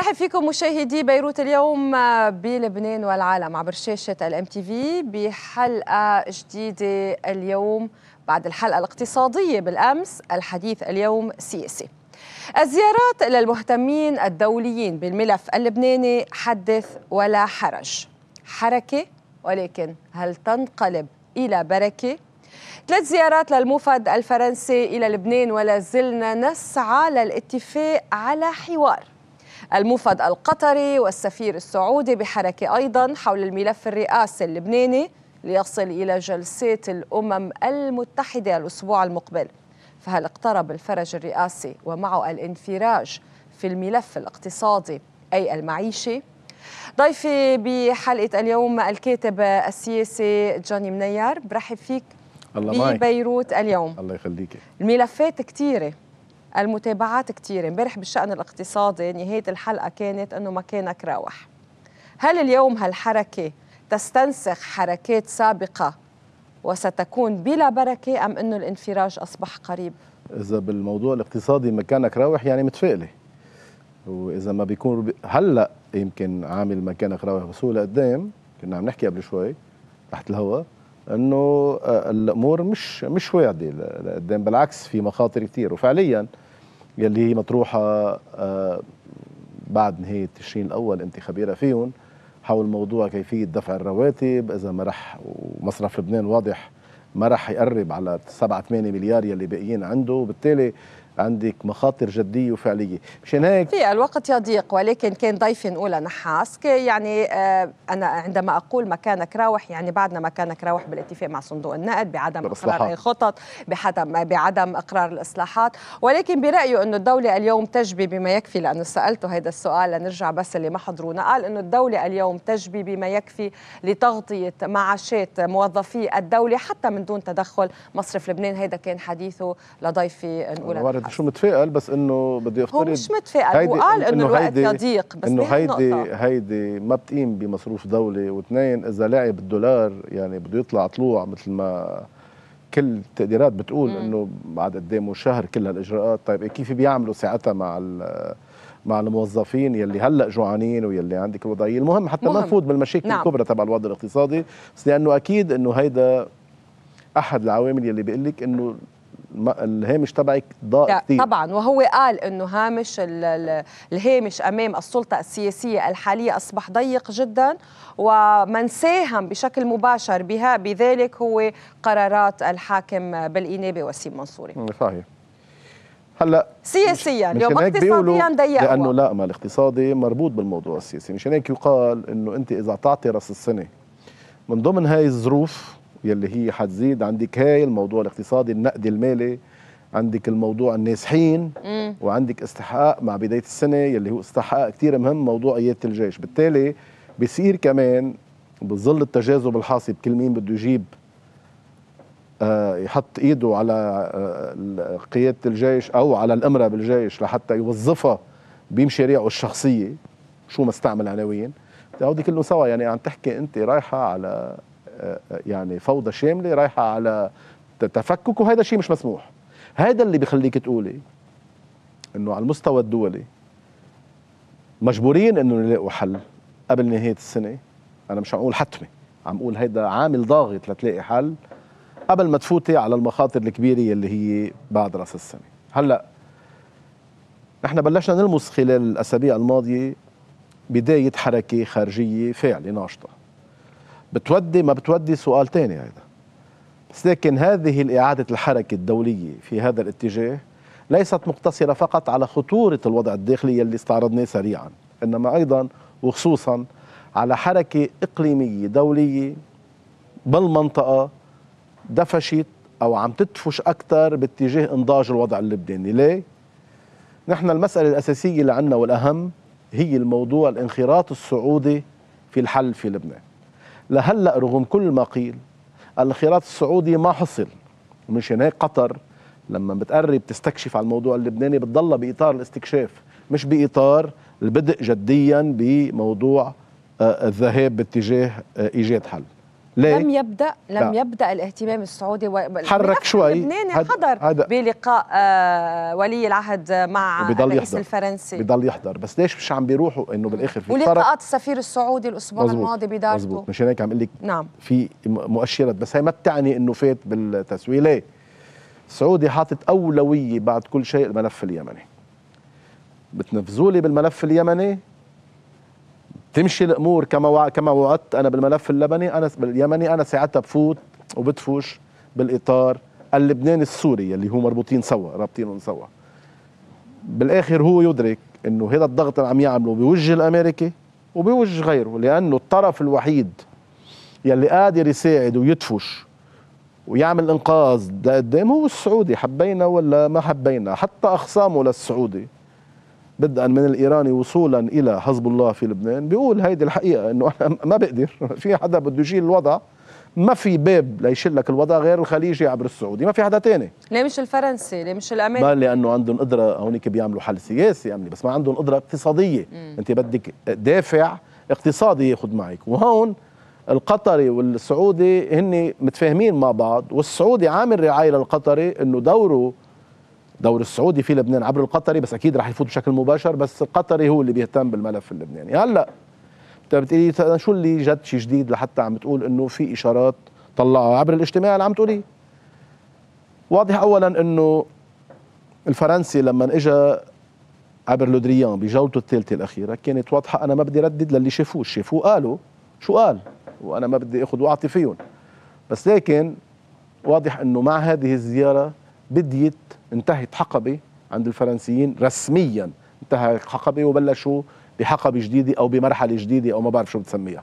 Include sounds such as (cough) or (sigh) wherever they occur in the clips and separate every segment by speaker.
Speaker 1: نرحب فيكم مشاهدي بيروت اليوم بلبنان والعالم عبر شاشة الام تي في بحلقة جديدة اليوم بعد الحلقة الاقتصادية بالأمس الحديث اليوم سياسي الزيارات للمهتمين الدوليين بالملف اللبناني حدث ولا حرج حركة ولكن هل تنقلب إلى بركة؟ ثلاث زيارات للموفد الفرنسي إلى لبنان ولا زلنا نسعى للاتفاق على حوار الموفد القطري والسفير السعودي بحركة أيضا حول الملف الرئاسي اللبناني ليصل إلى جلسات الأمم المتحدة الأسبوع المقبل فهل اقترب الفرج الرئاسي ومعه الانفراج في الملف الاقتصادي أي المعيشي؟ ضيفي بحلقة اليوم الكاتب السياسي جوني منيار برحب فيك الله بيروت اليوم الله يخليك الملفات كثيره المتابعات كثيره امبارح بالشأن الاقتصادي نهاية الحلقة كانت أنه مكانك راوح هل اليوم هالحركة تستنسخ حركات سابقة وستكون بلا بركة أم أنه الانفراج أصبح قريب؟
Speaker 2: إذا بالموضوع الاقتصادي مكانك راوح يعني متفائلة وإذا ما بيكون هلأ يمكن عامل مكانك راوح بسهولة قدام كنا عم نحكي قبل شوي تحت الهواء انه آه، الامور مش مش واعده لقدام بالعكس في مخاطر كثير وفعليا يلي هي مطروحه آه، بعد نهايه تشرين الاول انت خبيره فيهم حول موضوع كيفيه دفع الرواتب اذا ما رح ومصرف لبنان واضح ما رح يقرب على 7 8 مليار يلي باقيين عنده وبالتالي عندك مخاطر جديه وفعليه مشان هيك
Speaker 1: في الوقت يضيق ولكن كان ضيفي نقول نحاس يعني آه، انا عندما اقول مكانك راوح يعني بعدنا مكانك راوح بالاتفاق مع صندوق النقد بعدم اقرار اي خطط بعدم بعدم اقرار الاصلاحات ولكن برايه انه الدوله اليوم تجبي بما يكفي لانه سالته هذا السؤال لنرجع بس اللي ما حضرونا قال انه الدوله اليوم تجبي بما يكفي لتغطيه معاشات موظفي الدوله حتى من دون تدخل مصرف لبنان هذا كان حديثه لضيفي نقول
Speaker 2: شو متفائل بس انه بده يفترض هو مش متفائل هو قال انه الوقت ضيق بس انه هيدي هيدي ما بتقيم بمصروف دولي واثنين اذا لعب الدولار يعني بده يطلع طلوع مثل ما كل التقديرات بتقول انه بعد قدامه شهر كل هالاجراءات طيب إيه كيف بيعملوا ساعتها مع مع الموظفين يلي هلا جوعانين ويلي عندك الوضعيه المهم حتى مهم. ما نفوت بالمشاكل نعم. الكبرى تبع الوضع الاقتصادي بس لانه اكيد انه هيدا احد العوامل يلي بيقول لك انه الهامش تبعك ضاء كثير طبعا
Speaker 1: وهو قال انه هامش الهامش امام السلطه السياسيه الحاليه اصبح ضيق جدا ومن ساهم بشكل مباشر بها بذلك هو قرارات الحاكم بالانابه وسيم منصوري
Speaker 2: صحيح هلا
Speaker 1: سياسيا اليوم اقتصاديا ضيق لانه
Speaker 2: لا ما الاقتصادي مربوط بالموضوع السياسي مشان هيك يقال انه انت اذا تعطي راس السنه من ضمن هاي الظروف يلي هي حتزيد عندك هاي الموضوع الاقتصادي النقد المالي عندك الموضوع النازحين وعندك استحقاق مع بدايه السنه يلي هو استحقاق كثير مهم موضوع ايادة الجيش بالتالي بصير كمان بظل التجاذب الحاصل كل مين بده يجيب آه يحط ايده على آه قياده الجيش او على الامره بالجيش لحتى يوظفها بمشاريعه الشخصيه شو ما استعمل عناوين هودي كله سوا يعني عم تحكي انت رايحه على يعني فوضى شامله رايحه على تفكك وهذا شيء مش مسموح هذا اللي بخليك تقولي انه على المستوى الدولي مجبورين انه نلاقوا حل قبل نهايه السنه انا مش عم اقول حتمي عم اقول هيدا عامل ضاغط لتلاقي حل قبل ما تفوتي على المخاطر الكبيره اللي هي بعد راس السنه هلا نحن بلشنا نلمس خلال الاسابيع الماضيه بدايه حركه خارجيه فعلي ناشطه بتودي ما بتودي سؤال تاني هيدا بس لكن هذه الإعادة الحركة الدولية في هذا الاتجاه ليست مقتصرة فقط على خطورة الوضع الداخلي اللي استعرضناه سريعا إنما أيضا وخصوصا على حركة إقليمية دولية بالمنطقة دفشت أو عم تدفش أكثر باتجاه إنضاج الوضع اللبناني ليه؟ نحن المسألة الأساسية اللي عندنا والأهم هي الموضوع الانخراط السعودي في الحل في لبنان لهلا رغم كل ما قيل الخيرات السعودي ما حصل ومش هيك قطر لما بتقرب تستكشف على الموضوع اللبناني بتضلها باطار الاستكشاف مش باطار البدء جديا بموضوع آه، الذهاب باتجاه آه، ايجاد حل ليه؟ لم
Speaker 1: يبدا لم لا. يبدا الاهتمام السعودي و... حرك شوي لبناني هد... حضر هد... بلقاء آه ولي العهد مع الرئيس الفرنسي
Speaker 2: بضل يحضر بس ليش مش عم بيروحوا انه بالاخر في ولقاءات
Speaker 1: السفير السعودي الاسبوع مزبوط. الماضي بدارته مزبوط
Speaker 2: مشان هيك عم لك نعم في مؤشرات بس هي ما بتعني انه فات بالتسويه ليه؟ السعودي حاطط اولويه بعد كل شيء الملف اليمني بتنفذوا لي بالملف اليمني تمشي الامور كما كما وعدت انا بالملف اللبني انا باليمني انا ساعتها بفوت وبدفش بالاطار اللبناني السوري اللي هو مربوطين سوا رابطينهم سوا بالاخر هو يدرك انه هذا الضغط اللي عم يعمله بوجه الامريكي وبوجه غيره لانه الطرف الوحيد يلي قادر يساعد ويدفش ويعمل انقاذ لقدام هو السعودي حبينا ولا ما حبينا حتى اخصامه للسعودي بدءا من الايراني وصولا الى حزب الله في لبنان بيقول هيدي الحقيقه انه انا (laughs) ما بقدر في حدا بده يشيل الوضع ما في باب ليشيل لك الوضع غير الخليجي عبر السعودي ما في حدا تاني
Speaker 1: ليه مش الفرنسي ليه مش الامريكي ما
Speaker 2: لانه عندهم قدره هونيك بيعملوا حل سياسي امني بس ما عندهم قدره اقتصاديه مم. انت بدك دافع اقتصادي ياخذ معك وهون القطري والسعودي هن متفاهمين مع بعض والسعودي عامل رعايه للقطري انه دوره دور السعودي في لبنان عبر القطري بس اكيد راح يفوت بشكل مباشر بس القطري هو اللي بيهتم بالملف اللبناني هلا انت طيب، بتقولي طيب، شو اللي جد شيء جديد لحتى عم تقول انه في اشارات طلعها عبر الاجتماع اللي عم تقوليه واضح اولا انه الفرنسي لما اجى عبر لودريان بجولته الثالثه الاخيره كانت واضحه انا ما بدي ردد للي شافوه شافوه قالوا شو قال وانا ما بدي اخذ واعطي فيهم بس لكن واضح انه مع هذه الزياره بديت انتهت حقبه عند الفرنسيين رسميا انتهى حقبه وبلشوا بحقبه جديده او بمرحله جديده او ما بعرف شو بتسميها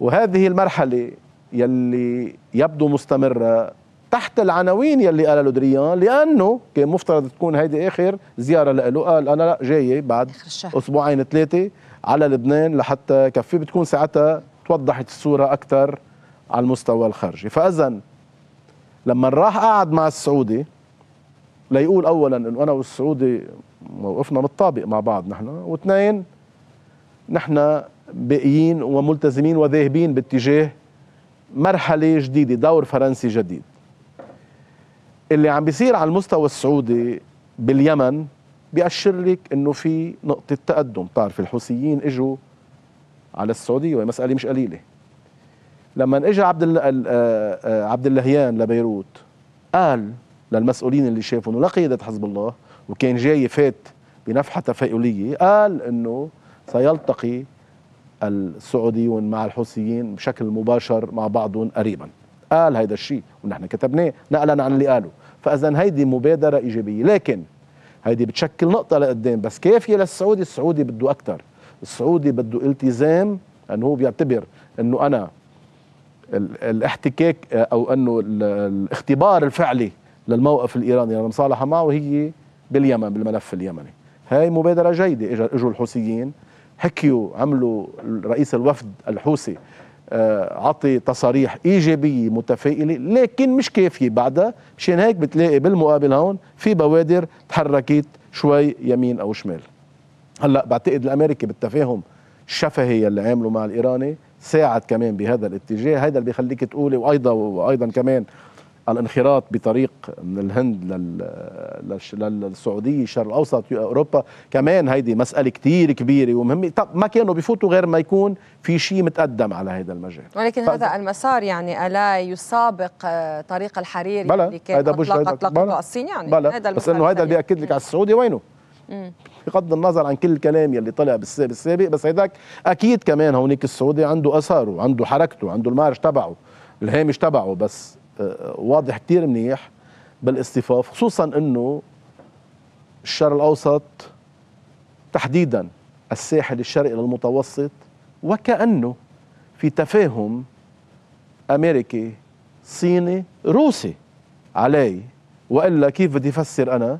Speaker 2: وهذه المرحله يلي يبدو مستمره تحت العناوين يلي قالها لودريان لانه كان مفترض تكون هيدي اخر زياره له قال انا لا جايه بعد اسبوعين ثلاثه على لبنان لحتى كفي بتكون ساعتها توضحت الصوره اكثر على المستوى الخارجي فاذا لما راح قعد مع السعودي ليقول اولا انه انا والسعودي موقفنا متطابق مع بعض نحن واثنين نحن باقيين وملتزمين وذاهبين باتجاه مرحله جديده دور فرنسي جديد اللي عم بيصير على المستوى السعودي باليمن بيأشر لك انه في نقطة تقدم، بتعرف الحوثيين اجوا على السعودية وهي مسألة مش قليلة. لما اجى عبد آه، آه، عبد اللهيان لبيروت قال للمسؤولين اللي شافوا انه قياده حزب الله وكان جاي فات بنفحه تفاؤليه قال انه سيلتقي السعوديون مع الحوثيين بشكل مباشر مع بعضهم قريبا قال هيدا الشيء ونحن كتبناه نقلا عن اللي قاله فاذا هيدي مبادره ايجابيه لكن هيدي بتشكل نقطه لقدام بس كافيه للسعودي السعودي بده اكثر السعودي بده التزام انه هو بيعتبر انه انا الاحتكاك او انه الاختبار الفعلي للموقف الإيراني للمصالحه يعني معه هي باليمن بالملف اليمني هاي مبادرة جيدة اجوا الحوثيين حكيوا عملوا رئيس الوفد الحوثي آه، عطي تصاريح إيجابية متفائلة لكن مش كافية بعدها مشان هيك بتلاقي بالمقابل هون في بوادر تحركت شوي يمين أو شمال هلا بعتقد الأمريكي بالتفاهم الشفهي اللي عامله مع الإيراني ساعد كمان بهذا الاتجاه هذا اللي بيخليك تقولي وأيضا وأيضا كمان الانخراط بطريق من الهند للسعوديه الشرق الاوسط اوروبا كمان هيدي مساله كتير كبيره ومهمه طب ما كانوا بفوتوا غير ما يكون في شيء متقدم على هذا المجال
Speaker 1: ولكن ف... هذا المسار يعني الا يسابق آه، طريق الحريري بلا. اللي كان اطلق اطلقه الصين يعني بلا. هيدا بس انه هذا اللي
Speaker 2: بياكد لك على السعودي وينه بغض النظر عن كل الكلام يلي طلع بالسابق بس هيداك اكيد كمان هونيك السعودي عنده اثاره عنده حركته عنده المارش تبعه الهامش تبعه بس آه، واضح كتير منيح بالاصطفاف خصوصا انه الشرق الاوسط تحديدا الساحل الشرقي للمتوسط وكانه في تفاهم امريكي صيني روسي علي والا كيف بدي افسر انا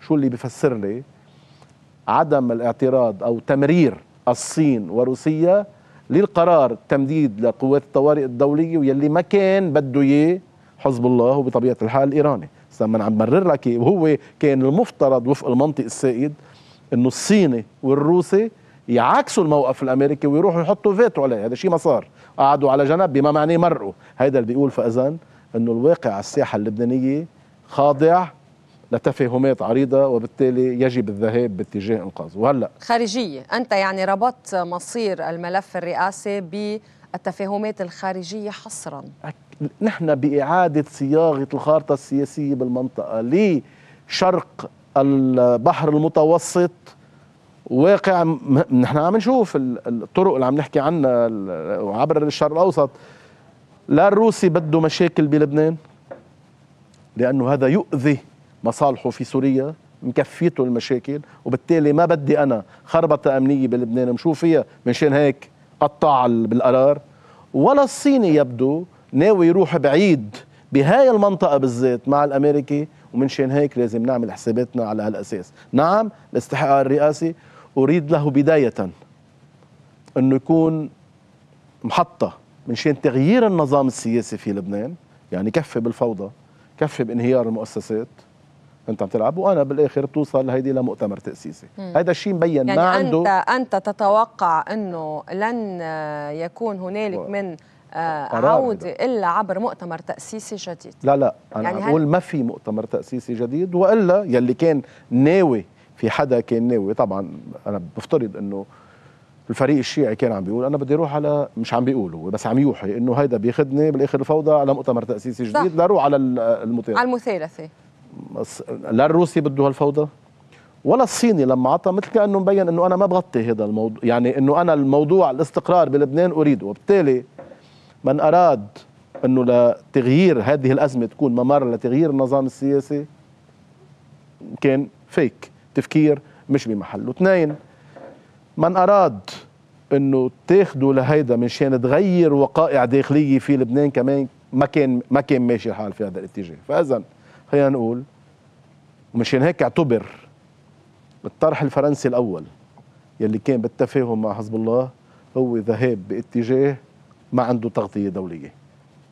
Speaker 2: شو اللي بفسر لي عدم الاعتراض او تمرير الصين وروسيا للقرار التمديد لقوات الطوارئ الدوليه واللي ما كان بده اياه حزب الله وبطبيعه الحال ايراني لما عم برر لك وهو كان المفترض وفق المنطق السائد انه الصيني والروسي يعاكسوا الموقف الامريكي ويروحوا يحطوا فيتو عليه هذا شيء ما صار قعدوا على جنب بما معناه مرقوا هيدا اللي بيقول فاذا انه الواقع على الساحه اللبنانيه خاضع لتفاهمات عريضة وبالتالي يجب الذهاب باتجاه إنقاذه وهلأ
Speaker 1: خارجية أنت يعني ربطت مصير الملف الرئاسي ب التفاهمات الخارجية حصرا
Speaker 2: نحن بإعادة صياغة الخارطة السياسية بالمنطقة لشرق البحر المتوسط واقع نحن عم نشوف الطرق اللي عم نحكي عنها عبر الشرق الاوسط لا الروسي بده مشاكل بلبنان لانه هذا يؤذي مصالحه في سوريا مكفيته المشاكل وبالتالي ما بدي انا خربطه امنيه بلبنان مشوف فيها منشان هيك قطع بالقرار ولا الصيني يبدو ناوي يروح بعيد بهاي المنطقة بالذات مع الأمريكي ومنشان هيك لازم نعمل حساباتنا على هالأساس نعم الاستحقاق الرئاسي أريد له بداية أنه يكون محطة منشان تغيير النظام السياسي في لبنان يعني كفي بالفوضى كفي بانهيار المؤسسات انت عم تلعب وانا بالاخر بتوصل هيدي لمؤتمر تاسيسي هذا الشيء مبين يعني ما عنده
Speaker 1: انت انت تتوقع انه لن يكون هنالك من آه، عودة إلا عبر مؤتمر تأسيسي جديد
Speaker 2: لا لا أنا يعني عم بقول ما في مؤتمر تأسيسي جديد وإلا يلي كان ناوي في حدا كان ناوي طبعا أنا بفترض أنه الفريق الشيعي كان عم بيقول انا بدي اروح على مش عم بيقولوا بس عم يوحي انه هيدا بياخذني بالاخر الفوضى على مؤتمر تاسيسي جديد لاروح على المثيرة على المثيرة لا الروسي بده هالفوضى ولا الصيني لما عطى مثل كانه مبين انه انا ما بغطي هذا الموضوع يعني انه انا الموضوع الاستقرار بلبنان اريده وبالتالي من اراد انه لتغيير هذه الازمه تكون ممر لتغيير النظام السياسي كان فيك تفكير مش بمحله اثنين من اراد انه تاخده لهيدا من شان تغير وقائع داخليه في لبنان كمان ما كان ما كان ماشي الحال في هذا الاتجاه فاذا خلينا نقول ومشان يعني هيك اعتبر الطرح الفرنسي الأول يلي كان بالتفاهم مع حزب الله هو ذهاب باتجاه ما عنده تغطية دولية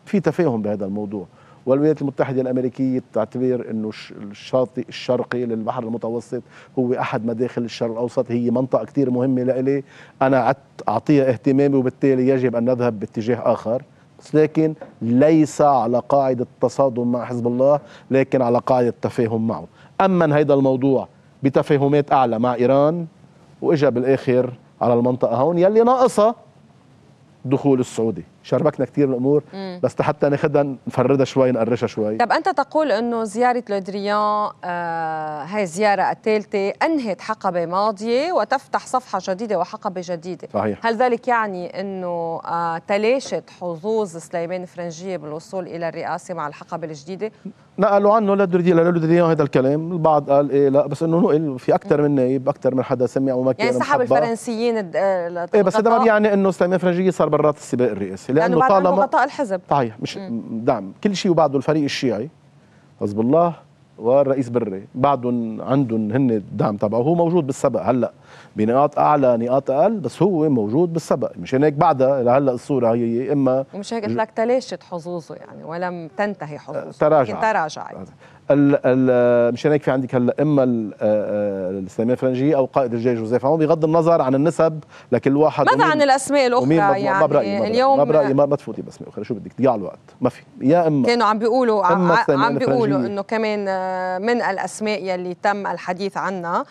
Speaker 2: في تفاهم بهذا الموضوع والولايات المتحدة الأمريكية تعتبر أنه الشاطئ الشرقي للبحر المتوسط هو أحد مداخل الشرق الأوسط هي منطقة كتير مهمة لإلي أنا أعطيها اهتمامي وبالتالي يجب أن نذهب باتجاه آخر لكن ليس على قاعدة تصادم مع حزب الله لكن على قاعدة تفاهم معه أما هيدا الموضوع بتفاهمات أعلى مع إيران وإجا بالآخر على المنطقة هون يلي ناقصها دخول السعودي شربكنا كثير الامور مم. بس حتى ناخذها نفردها شوي نقرشها شوي طب
Speaker 1: انت تقول انه زياره لودريان آه هاي الزياره الثالثه انهت حقبه ماضيه وتفتح صفحه جديده وحقبه جديده صحيح. هل ذلك يعني انه آه تلاشت حظوظ سليمان فرنجيه بالوصول الى الرئاسه مع الحقبه الجديده
Speaker 2: نقلوا عنه لودريان لودريان هذا الكلام البعض قال ايه لا بس انه نقل في اكثر من نائب اكثر من حدا سمع وما يعني كان يعني سحب
Speaker 1: الفرنسيين ايه بس هذا ما بيعني
Speaker 2: انه سليمان فرنجيه صار برات السباق الرئاسي لانه طالما غطاء الحزب صحيح مش دعم كل شيء وبعده الفريق الشيعي حزب الله والرئيس بري بعدهم عندهم هن الدعم تبعه هو موجود بالسبق هلا بنقاط اعلى نقاط اقل بس هو موجود بالسبق مشان هيك بعدها لهلا الصوره هي اما ومش هيك قلت لك
Speaker 1: تلاشت حظوظه يعني ولم تنتهي حظوظه تراجع تراجع
Speaker 2: ال ال مشان هيك في عندك هلا اما آه، آه، الاسلاميه الفرنجيه او قائد الجيش جوزيف عون بغض النظر عن النسب لكل واحد ماذا عن الاسماء الاخرى يعني ما برأيي ما اليوم ما برايي ما, تفوتي باسماء اخرى شو بدك تضيع الوقت ما في يا اما كانوا
Speaker 1: عم بيقولوا عم بيقولوا انه كمان آه، من الاسماء يلي تم الحديث عنها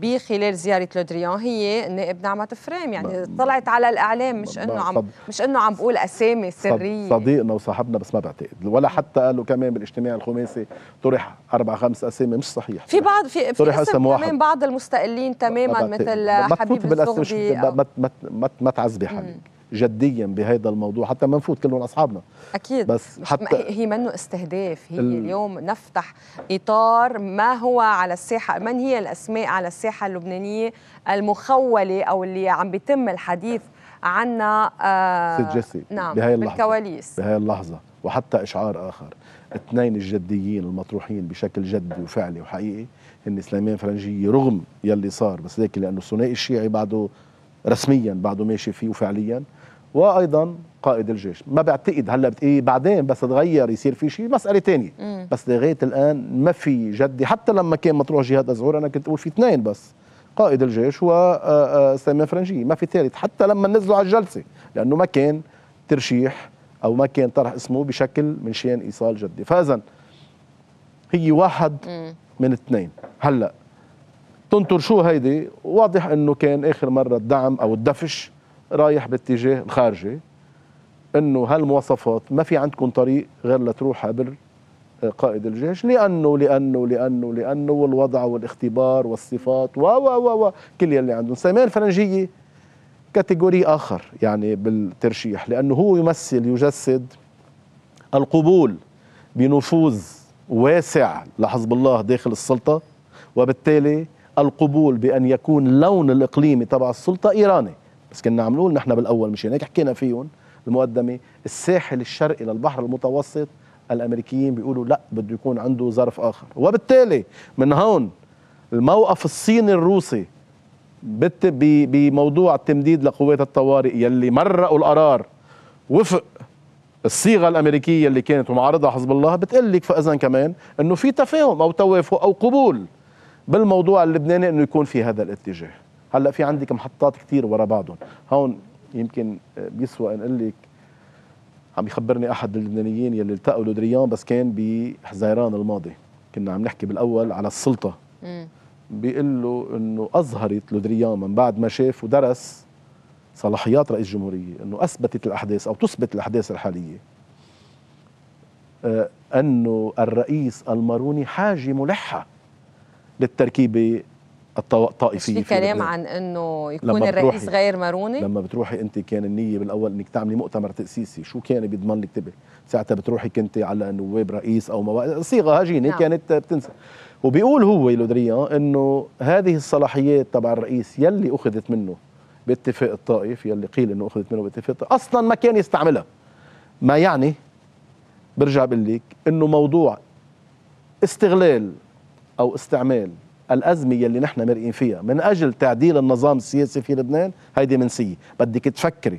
Speaker 1: بخلال زياره لودريان هي نائب نعمه فريم يعني طلعت على الاعلام مش انه عم مش انه عم بقول اسامي سريه
Speaker 2: صديقنا وصاحبنا بس ما بعتقد ولا حتى قالوا كمان بالاجتماع الخماسي اساسي طرح اربع خمس اسامي مش صحيح في
Speaker 1: بعض في, في اسم واحد. بعض المستقلين تماما مثل حبيب الزغبي ما
Speaker 2: ما ما تعذبي حالك جديا بهذا الموضوع حتى ما نفوت كلهم اصحابنا اكيد بس
Speaker 1: حتى هي منه استهداف هي ال... اليوم نفتح اطار ما هو على الساحه من هي الاسماء على الساحه اللبنانيه المخوله او اللي عم بيتم الحديث عنها آه سيد جيسي نعم بهاي اللحظه بالكواليس بهاي
Speaker 2: اللحظه وحتى اشعار اخر اثنين الجديين المطروحين بشكل جدي وفعلي وحقيقي هن سليمان فرنجيه رغم يلي صار بس ذاك لانه الثنائي الشيعي بعده رسميا بعده ماشي فيه وفعليا وايضا قائد الجيش ما بعتقد هلا بت... إيه بعدين بس تغير يصير في شيء مساله تانية مم. بس لغايه الان ما في جدي حتى لما كان مطروح جهاد ازهور انا كنت اقول في اثنين بس قائد الجيش وسليمان آه، آه، فرنجيه ما في ثالث حتى لما نزلوا على الجلسه لانه ما كان ترشيح او ما كان طرح اسمه بشكل من شان ايصال جدي فاذا هي واحد من اثنين هلا تنطر شو هيدي واضح انه كان اخر مره الدعم او الدفش رايح باتجاه الخارجي انه هالمواصفات ما في عندكم طريق غير لتروح عبر آه، قائد الجيش لانه لانه لانه لانه والوضع والاختبار والصفات و و و كل يلي عندهم سيمان الفرنجيه كاتيجوري آخر يعني بالترشيح لأنه هو يمثل يجسد القبول بنفوذ واسع لحزب الله داخل السلطة وبالتالي القبول بأن يكون لون الإقليمي تبع السلطة إيراني بس كنا عم نقول نحن بالأول مشان هيك حكينا فيهم المقدمة الساحل الشرقي للبحر المتوسط الأمريكيين بيقولوا لا بده يكون عنده ظرف آخر وبالتالي من هون الموقف الصيني الروسي بموضوع التمديد لقوات الطوارئ يلي مرقوا القرار وفق الصيغه الامريكيه اللي كانت ومعارضها حزب الله بتقول لك فاذا كمان انه في تفاهم او توافق او قبول بالموضوع اللبناني انه يكون في هذا الاتجاه هلا في عندك محطات كثير ورا بعضهم هون يمكن بيسوى ان لك عم يخبرني احد اللبنانيين يلي التقوا لدريان بس كان بحزيران الماضي كنا عم نحكي بالاول على السلطه بيقول له انه اظهرت لودريان من بعد ما شاف ودرس صلاحيات رئيس الجمهوريه انه اثبتت الاحداث او تثبت الاحداث الحاليه آه، انه الرئيس الماروني حاجه ملحه للتركيبه الطائفيه في كلام عن
Speaker 1: انه يكون الرئيس غير ماروني لما
Speaker 2: بتروحي انت كان النيه بالاول انك تعملي مؤتمر تاسيسي شو كان بيضمن لك تبه ساعتها بتروحي كنت على نواب رئيس او مواقع صيغه هجينه نعم. كانت بتنسى وبيقول هو لودريان انه هذه الصلاحيات تبع الرئيس يلي اخذت منه باتفاق الطائف يلي قيل انه اخذت منه باتفاق الطائف اصلا ما كان يستعملها ما يعني برجع بقول لك انه موضوع استغلال او استعمال الازمه يلي نحن مرئين فيها من اجل تعديل النظام السياسي في لبنان هيدي منسيه بدك تفكري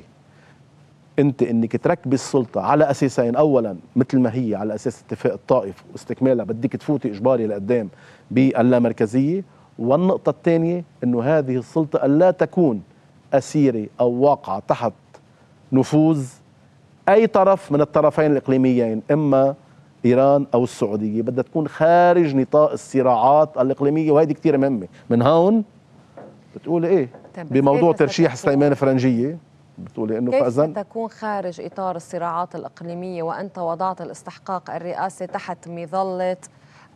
Speaker 2: انت انك تركبي السلطه على اساسين اولا مثل ما هي على اساس اتفاق الطائف واستكمالها بدك تفوتي اجباري لقدام باللامركزيه والنقطه الثانيه انه هذه السلطه الا تكون اسيره او واقعه تحت نفوذ اي طرف من الطرفين الاقليميين اما ايران او السعوديه بدها تكون خارج نطاق الصراعات الاقليميه وهيدي كثير مهمه من هون بتقول ايه بموضوع إيه ترشيح سليمان فرنجيه بتقولي انه فاذا كيف
Speaker 1: تكون خارج اطار الصراعات الاقليميه وانت وضعت الاستحقاق الرئاسي تحت مظله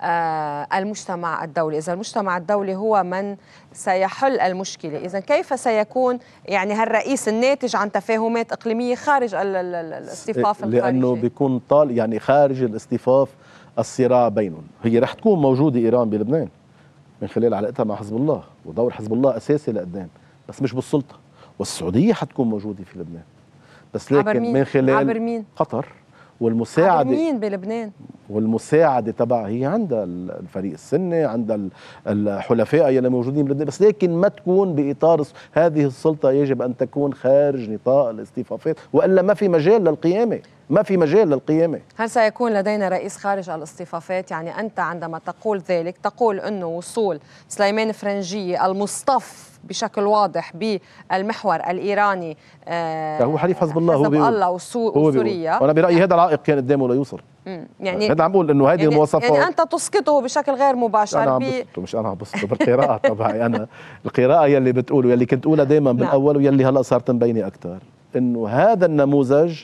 Speaker 1: آه، المجتمع الدولي إذا المجتمع الدولي هو من سيحل المشكلة إذا كيف سيكون يعني هالرئيس الناتج عن تفاهمات إقليمية خارج الاصطفاف الخارجي لأنه
Speaker 2: بيكون طال يعني خارج الاصطفاف الصراع بينهم هي رح تكون موجودة إيران بلبنان من خلال علاقتها مع حزب الله ودور حزب الله أساسي لقدام بس مش بالسلطة والسعوديه حتكون موجوده في لبنان بس لكن عبر مين؟ من خلال عبر مين؟ قطر والمساعدة عبر مين بلبنان؟ والمساعدة تبع هي عندها الفريق السني عندها الحلفاء يلي موجودين بلبنان بس لكن ما تكون بإطار هذه السلطة يجب أن تكون خارج نطاق الاصطفافات وإلا ما في مجال للقيامة ما في مجال للقيامة
Speaker 1: هل سيكون لدينا رئيس خارج الاصطفافات يعني أنت عندما تقول ذلك تقول أنه وصول سليمان فرنجية المصطف بشكل واضح بالمحور الإيراني آه
Speaker 2: هو حليف حزب الله حزب هو الله وسوريا وأنا برأيي هذا العائق كان قدامه لا يوصل يعني هذا عم بقول انه هذه يعني المواصفات يعني انت
Speaker 1: تسقطه بشكل غير مباشر انا عم بسقطه
Speaker 2: مش انا عم بسقطه بالقراءه تبعي (laughs) انا القراءه يلي بتقوله يلي كنت اقولها دائما نعم. بالاول ويلي هلا صارت مبينه اكثر انه هذا النموذج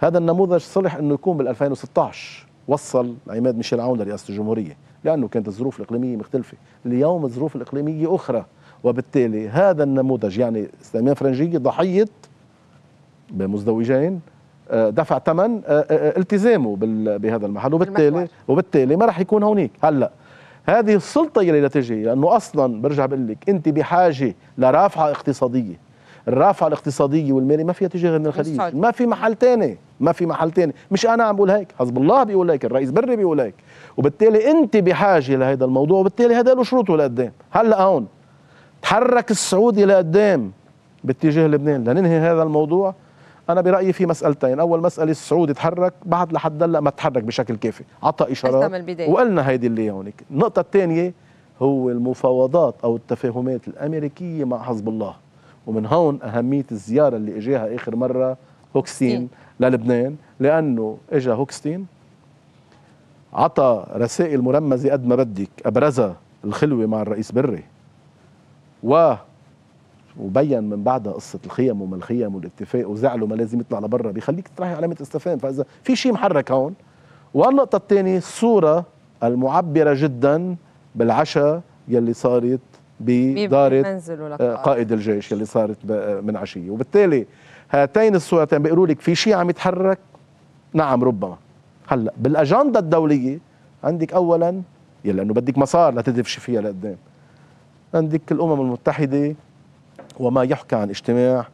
Speaker 2: هذا النموذج صلح انه يكون بال 2016 وصل عماد ميشيل عون لرئاسه الجمهوريه لانه كانت الظروف الاقليميه مختلفه اليوم الظروف الاقليميه اخرى وبالتالي هذا النموذج يعني سليمان فرنجيه ضحيه بمزدوجين آه، دفع ثمن آه، آه، التزامه بهذا المحل وبالتالي وبالتالي ما راح يكون هونيك هلا هذه السلطه اللي تجي لانه اصلا برجع بقول لك انت بحاجه لرافعه اقتصاديه الرافعه الاقتصاديه والماليه ما فيها تجي غير من الخليج ما في محل تاني ما في محل تاني مش انا عم بقول هيك حزب الله بيقول هيك الرئيس بري بيقول هيك وبالتالي انت بحاجه لهذا الموضوع وبالتالي هذا له شروطه لقدام هلا هون تحرك السعودي لقدام باتجاه لبنان لننهي هذا الموضوع انا برايي في مسالتين اول مساله السعودي تحرك بعد لحد هلا ما تحرك بشكل كافي عطى اشارات وقلنا هيدي اللي هونيك النقطه الثانيه هو المفاوضات او التفاهمات الامريكيه مع حزب الله ومن هون أهمية الزيارة اللي إجاها آخر مرة هوكستين للبنان لأنه إجا هوكستين عطى رسائل مرمزة قد ما بدك أبرزها الخلوة مع الرئيس بري و وبين من بعدها قصة الخيم وما الخيم والاتفاق وزعله ما لازم يطلع لبرا بيخليك تطرحي علامة استفهام فإذا في شيء محرك هون والنقطة الثانية الصورة المعبرة جدا بالعشاء يلي صارت بدار آه، قائد الجيش اللي صارت آه، من عشيه وبالتالي هاتين الصورتين بيقولوا لك في شيء عم يتحرك نعم ربما هلا بالاجنده الدوليه عندك اولا يلا لانه بدك مسار لتدفشي فيها لقدام عندك الامم المتحده وما يحكى عن اجتماع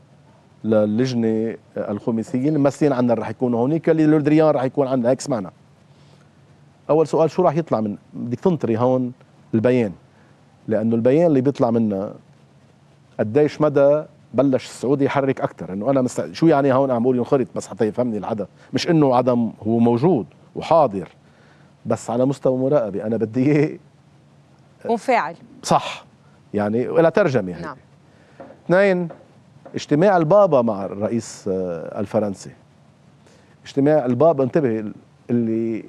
Speaker 2: للجنه الخميسيين الممثلين عنا رح يكونوا هونيك اللي لودريان رح يكون عنا هيك سمعنا اول سؤال شو رح يطلع من بدك تنطري هون البيان لانه البيان اللي بيطلع منا قديش مدى بلش السعودي يحرك اكثر انه انا مست... شو يعني هون عم بقول ينخرط بس حتى يفهمني العدم مش انه عدم هو موجود وحاضر بس على مستوى مراقبه انا بدي اياه
Speaker 1: وفاعل آه،
Speaker 2: صح يعني ولا ترجمه يعني. نعم اثنين اجتماع البابا مع الرئيس آه، الفرنسي اجتماع البابا انتبه اللي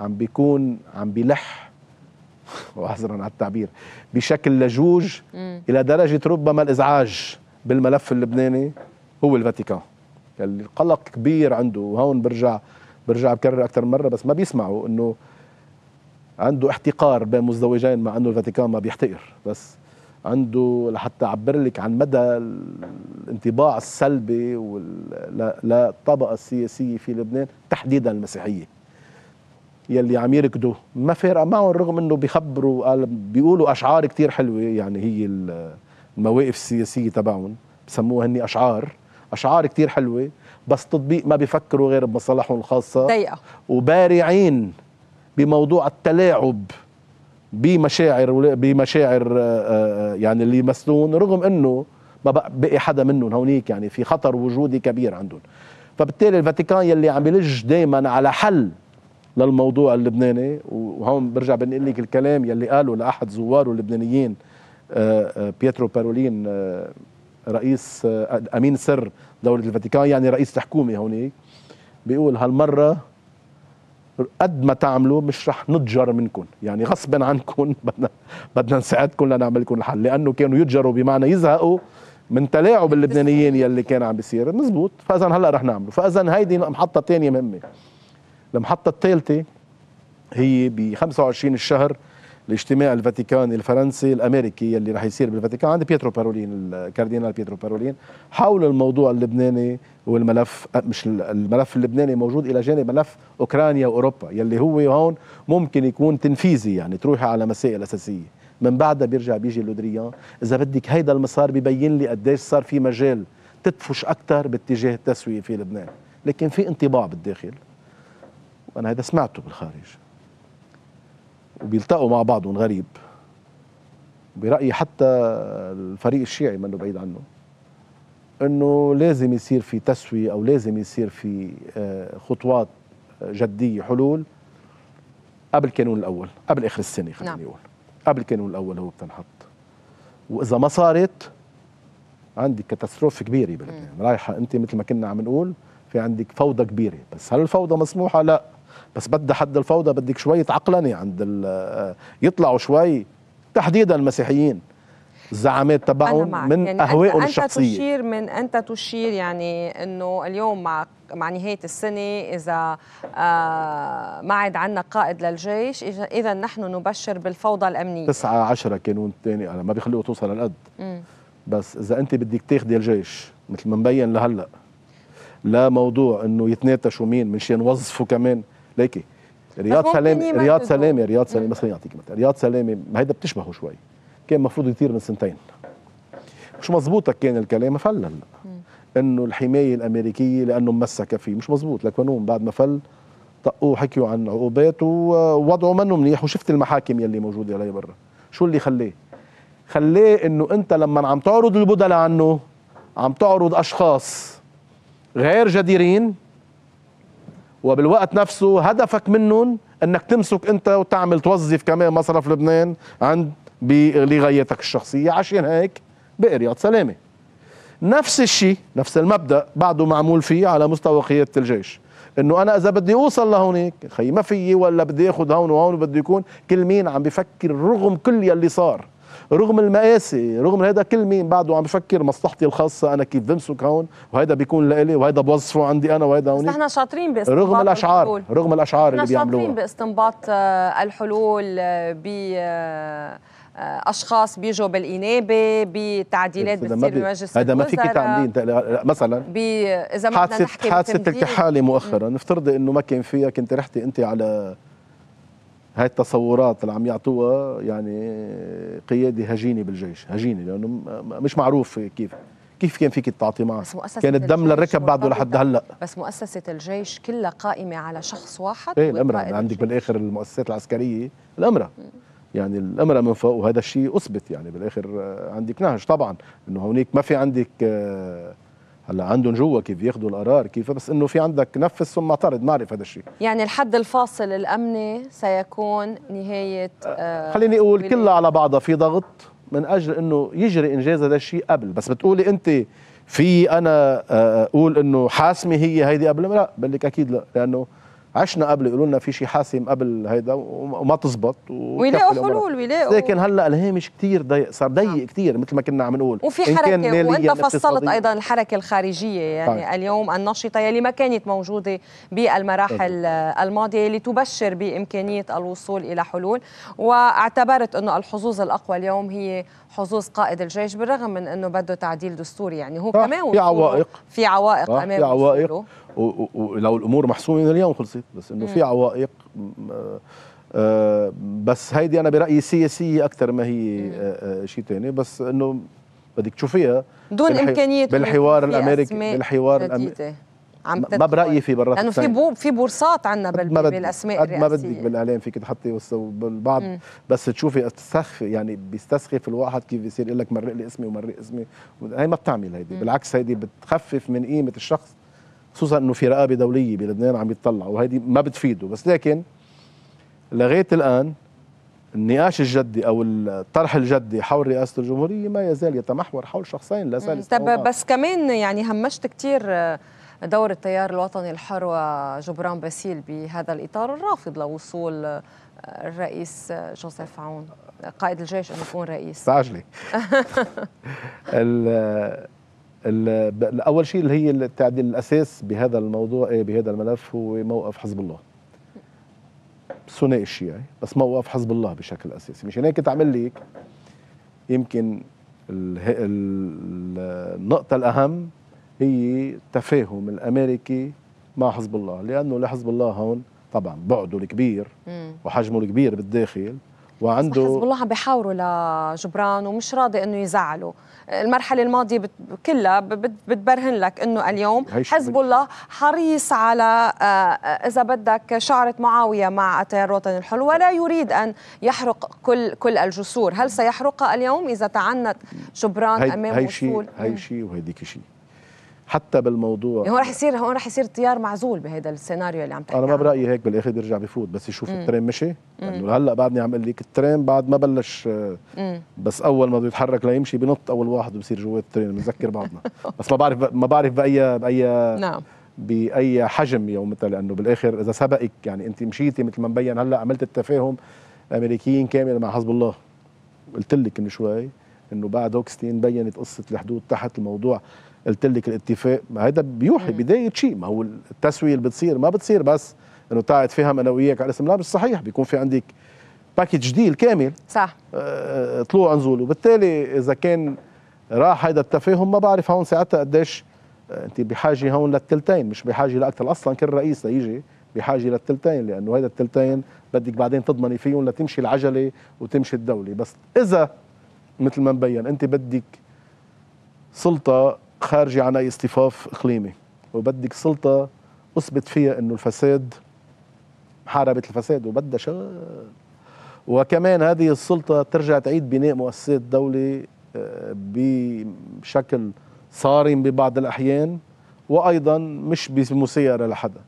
Speaker 2: عم بيكون عم بيلح (laughs) وعذرا على التعبير بشكل لجوج الى درجه ربما الازعاج بالملف اللبناني هو الفاتيكان يعني قلق كبير عنده وهون برجع برجع بكرر اكثر مره بس ما بيسمعوا انه عنده احتقار بين مزدوجين مع انه الفاتيكان ما بيحتقر بس عنده لحتى اعبر لك عن مدى الانطباع السلبي للطبقه السياسيه في لبنان تحديدا المسيحيه يلي عم يركضوا ما فارقه معهم رغم انه بيخبروا آه، بيقولوا اشعار كتير حلوه يعني هي المواقف السياسيه تبعهم بسموها هني اشعار اشعار كتير حلوه بس تطبيق ما بيفكروا غير بمصالحهم الخاصه ضيقه وبارعين بموضوع التلاعب بمشاعر بمشاعر آه، آه، يعني اللي يمثلون رغم انه ما بقي حدا منهم هونيك يعني في خطر وجودي كبير عندهم فبالتالي الفاتيكان يلي عم يلج دائما على حل للموضوع اللبناني وهون برجع بنقول لك الكلام يلي قاله لاحد زواره اللبنانيين آه، آه، بيترو بارولين آه، رئيس امين سر دوله الفاتيكان يعني رئيس الحكومه هونيك بيقول هالمره قد ما تعملوا مش رح نتجر منكم يعني غصبا عنكم (laughs) بدنا بدنا نساعدكم لنعمل لكم الحل لانه كانوا يتجروا بمعنى يزهقوا من تلاعب اللبنانيين يلي كان عم بيصير مزبوط فاذا هلا رح نعمله فاذا هيدي محطه ثانيه مهمه المحطة الثالثة هي ب 25 الشهر الاجتماع الفاتيكان الفرنسي الامريكي اللي رح يصير بالفاتيكان عند بيترو بارولين الكاردينال بيترو بارولين حول الموضوع اللبناني والملف مش الملف اللبناني موجود الى جانب ملف اوكرانيا واوروبا يلي هو هون ممكن يكون تنفيذي يعني تروحي على مسائل اساسيه من بعدها بيرجع بيجي لودريان اذا بدك هيدا المسار ببين لي قديش صار في مجال تدفش اكثر باتجاه التسويه في لبنان لكن في انطباع بالداخل وأنا هذا سمعته بالخارج وبيلتقوا مع بعضهم غريب برأيي حتى الفريق الشيعي منه بعيد عنه انه لازم يصير في تسوية او لازم يصير في آه، خطوات جدية حلول قبل كانون الاول قبل اخر السنة خليني نعم. اقول قبل كانون الاول هو بتنحط واذا ما صارت عندك كاتاستروف كبيرة بلبنان رايحة انت مثل ما كنا عم نقول في عندك فوضى كبيرة بس هل الفوضى مسموحة؟ لا بس بدها حد الفوضى بدك شويه عقلنه عند آه، يطلعوا شوي تحديدا المسيحيين الزعامات تبعهم من يعني اهوائهم الشخصيه انت
Speaker 1: تشير من انت تشير يعني انه اليوم مع مع نهايه السنه اذا آه، ما عاد عندنا قائد للجيش اذا نحن نبشر بالفوضى الامنيه
Speaker 2: 9 10 كانون الثاني انا ما بيخلوه توصل للقد بس اذا انت بدك تاخذي الجيش مثل ما مبين لهلا لا موضوع انه يتناتشوا مين منشان وظفوا كمان ليكي رياض سلامه رياض سلامه رياض سلامه بس خليني اعطيك مثال رياض سلامه هيدا بتشبهه شوي كان المفروض يطير من سنتين مش مزبوطة كان الكلام فل هلا انه الحمايه الامريكيه لانه ممسكه فيه مش مزبوط لكنون بعد ما فل طقوه حكيوا عن عقوبات ووضعه منه منيح وشفت المحاكم يلي موجوده عليه برا شو اللي خلاه خلاه انه انت لما عم تعرض البدلاء عنه عم تعرض اشخاص غير جديرين وبالوقت نفسه هدفك منهم انك تمسك انت وتعمل توظف كمان مصرف لبنان عند لغايتك الشخصيه عشان هيك رياض سلامه نفس الشيء نفس المبدا بعده معمول فيه على مستوى قياده الجيش انه انا اذا بدي اوصل لهونيك خي ما فيي ولا بدي اخذ هون وهون وبده يكون كل مين عم بفكر رغم كل يلي صار رغم المآسي رغم هذا كل مين بعده عم بفكر مصلحتي الخاصة أنا كيف بمسك هون وهيدا بيكون لإلي وهيدا بوظفه عندي أنا وهيدا هون نحن
Speaker 1: شاطرين باستنباط رغم الأشعار الحلول. رغم الأشعار اللي بيعملوها شاطرين باستنباط آه، الحلول آه، ب آه، اشخاص بيجوا بالانابه بتعديلات بتصير بمجلس هذا ما فيك تعملين مثلا اذا ما حادثه حادثه الكحاله
Speaker 2: مؤخرا نفترض انه ما كان فيها كنت رحتي انت على هاي التصورات اللي عم يعطوها يعني قيادة هجينة بالجيش هجينة لأنه مش معروف كيف كيف كان فيك تعطي معه كان الدم للركب بعده لحد هلا
Speaker 1: بس مؤسسة الجيش كلها قائمة على شخص واحد ايه الأمرة عندك
Speaker 2: بالآخر المؤسسات العسكرية الأمرة يعني الأمرة من فوق وهذا الشيء أثبت يعني بالآخر آه، عندك نهج طبعا أنه هونيك ما في عندك آه هلا عندهم جوا كيف ياخذوا القرار كيف بس انه في عندك نفس ثم اعترض نعرف هذا الشيء
Speaker 1: يعني الحد الفاصل الامني سيكون نهايه آه خليني اقول كلها
Speaker 2: على بعضها في ضغط من اجل انه يجري انجاز هذا الشيء قبل بس بتقولي انت في انا آه، اقول انه حاسمه هي هيدي قبل لا بقول لك اكيد لا لانه عشنا قبل يقولوا لنا في شيء حاسم قبل هيدا وما تزبط ويلاقوا حلول ويلاقوا لكن هلا الهامش كثير ضيق صار ضيق نعم. كثير مثل ما كنا عم نقول وفي حركه وانت فصلت ايضا
Speaker 1: الحركه الخارجيه يعني طيب. اليوم النشطه يلي ما كانت موجوده بالمراحل طيب. الماضيه يلي تبشر بامكانيه الوصول الى حلول واعتبرت انه الحظوظ الاقوى اليوم هي حظوظ قائد الجيش بالرغم من انه بده تعديل دستوري يعني هو طيب. كمان في عوائق في عوائق امام في عوائق
Speaker 2: ولو الامور محسومه من اليوم خلصت بس انه في عوائق آه، آه، بس هيدي انا برايي سياسيه اكثر ما هي آه، شيء ثاني بس انه بدك تشوفيها دون بالحي... امكانيه بالحوار الامريكي بالحوار الامريكي
Speaker 1: عم ما برايي في برا لانه في بو في بورصات عندنا بال... ما بد... بالاسماء قد ما بدك
Speaker 2: بالاعلام فيك تحطي بالبعض مم. بس تشوفي استسخف يعني بيستسخف الواحد كيف بيصير يقول لك مرق لي اسمي ومرق اسمي هي ما بتعمل هيدي بالعكس هيدي بتخفف من قيمه الشخص خصوصا انه في رقابه دوليه بلبنان عم يتطلع وهيدي ما بتفيده بس لكن لغايه الان النقاش الجدي او الطرح الجدي حول رئاسه الجمهوريه ما يزال يتمحور حول شخصين لا ثالث طب
Speaker 1: بس كمان يعني همشت كثير دور التيار الوطني الحر وجبران باسيل بهذا الاطار الرافض لوصول الرئيس جوزيف عون قائد الجيش انه يكون رئيس
Speaker 2: تعجلي (laughs) اول شيء اللي هي التعديل الاساس بهذا الموضوع إيه، بهذا الملف هو موقف حزب الله الثنائي الشيعي بس موقف حزب الله بشكل اساسي مش هيك تعمل ليك يمكن النقطة الأهم هي التفاهم الأمريكي مع حزب الله لأنه لحزب الله هون طبعا بعده الكبير وحجمه الكبير بالداخل وعنده حزب الله
Speaker 1: عم بيحاوروا لجبران ومش راضي انه يزعله المرحله الماضيه كلها بتبرهن لك انه اليوم حزب الله حريص على آه، آه، اذا بدك شعره معاويه مع اتيان الوطن الحلو ولا يريد ان يحرق كل كل الجسور هل سيحرقها اليوم اذا تعنت جبران هي امام هي شيء
Speaker 2: هي شيء وهيديك شيء حتى بالموضوع يعني هون رح
Speaker 1: يصير هون رح يصير طيار معزول بهذا السيناريو اللي عم تحكي
Speaker 2: انا ما برايي هيك بالاخر بيرجع بفوت بس يشوف الترين مشي يعني لانه هلا بعدني عم اقول لك الترين بعد ما بلش آه، بس اول ما بده يتحرك ليمشي بنط اول واحد وبصير جوات الترين بنذكر بعضنا (laughs) بس ما بعرف ما بعرف باي باي نعم باي حجم يومتها لانه بالاخر اذا سبقك يعني انت مشيتي مثل ما مبين هلا عملت التفاهم امريكيين كامل مع حزب الله قلت لك من شوي انه بعد هوكستين بينت قصه الحدود تحت الموضوع قلت لك الاتفاق هيدا بيوحي بدايه شيء ما هو التسويه اللي بتصير ما بتصير بس انه تعت اتفاهم انا وياك على اسم لا مش صحيح بيكون في عندك باكج ديل كامل صح آه طلوع نزول وبالتالي اذا كان راح هيدا التفاهم ما بعرف هون ساعتها قديش آه، انت بحاجه هون للثلثين مش بحاجه لاكثر اصلا كل رئيس ليجي بحاجه للثلثين لانه هيدا الثلثين بدك بعدين تضمني فيهم لتمشي العجله وتمشي الدوله بس اذا مثل ما مبين انت بدك سلطه خارجة عن أي اصطفاف إقليمي وبدك سلطة أثبت فيها أنه الفساد محاربة الفساد وبدها شغل وكمان هذه السلطة ترجع تعيد بناء مؤسسات دولة آه، بشكل صارم ببعض الأحيان وأيضا مش بمسيرة لحدا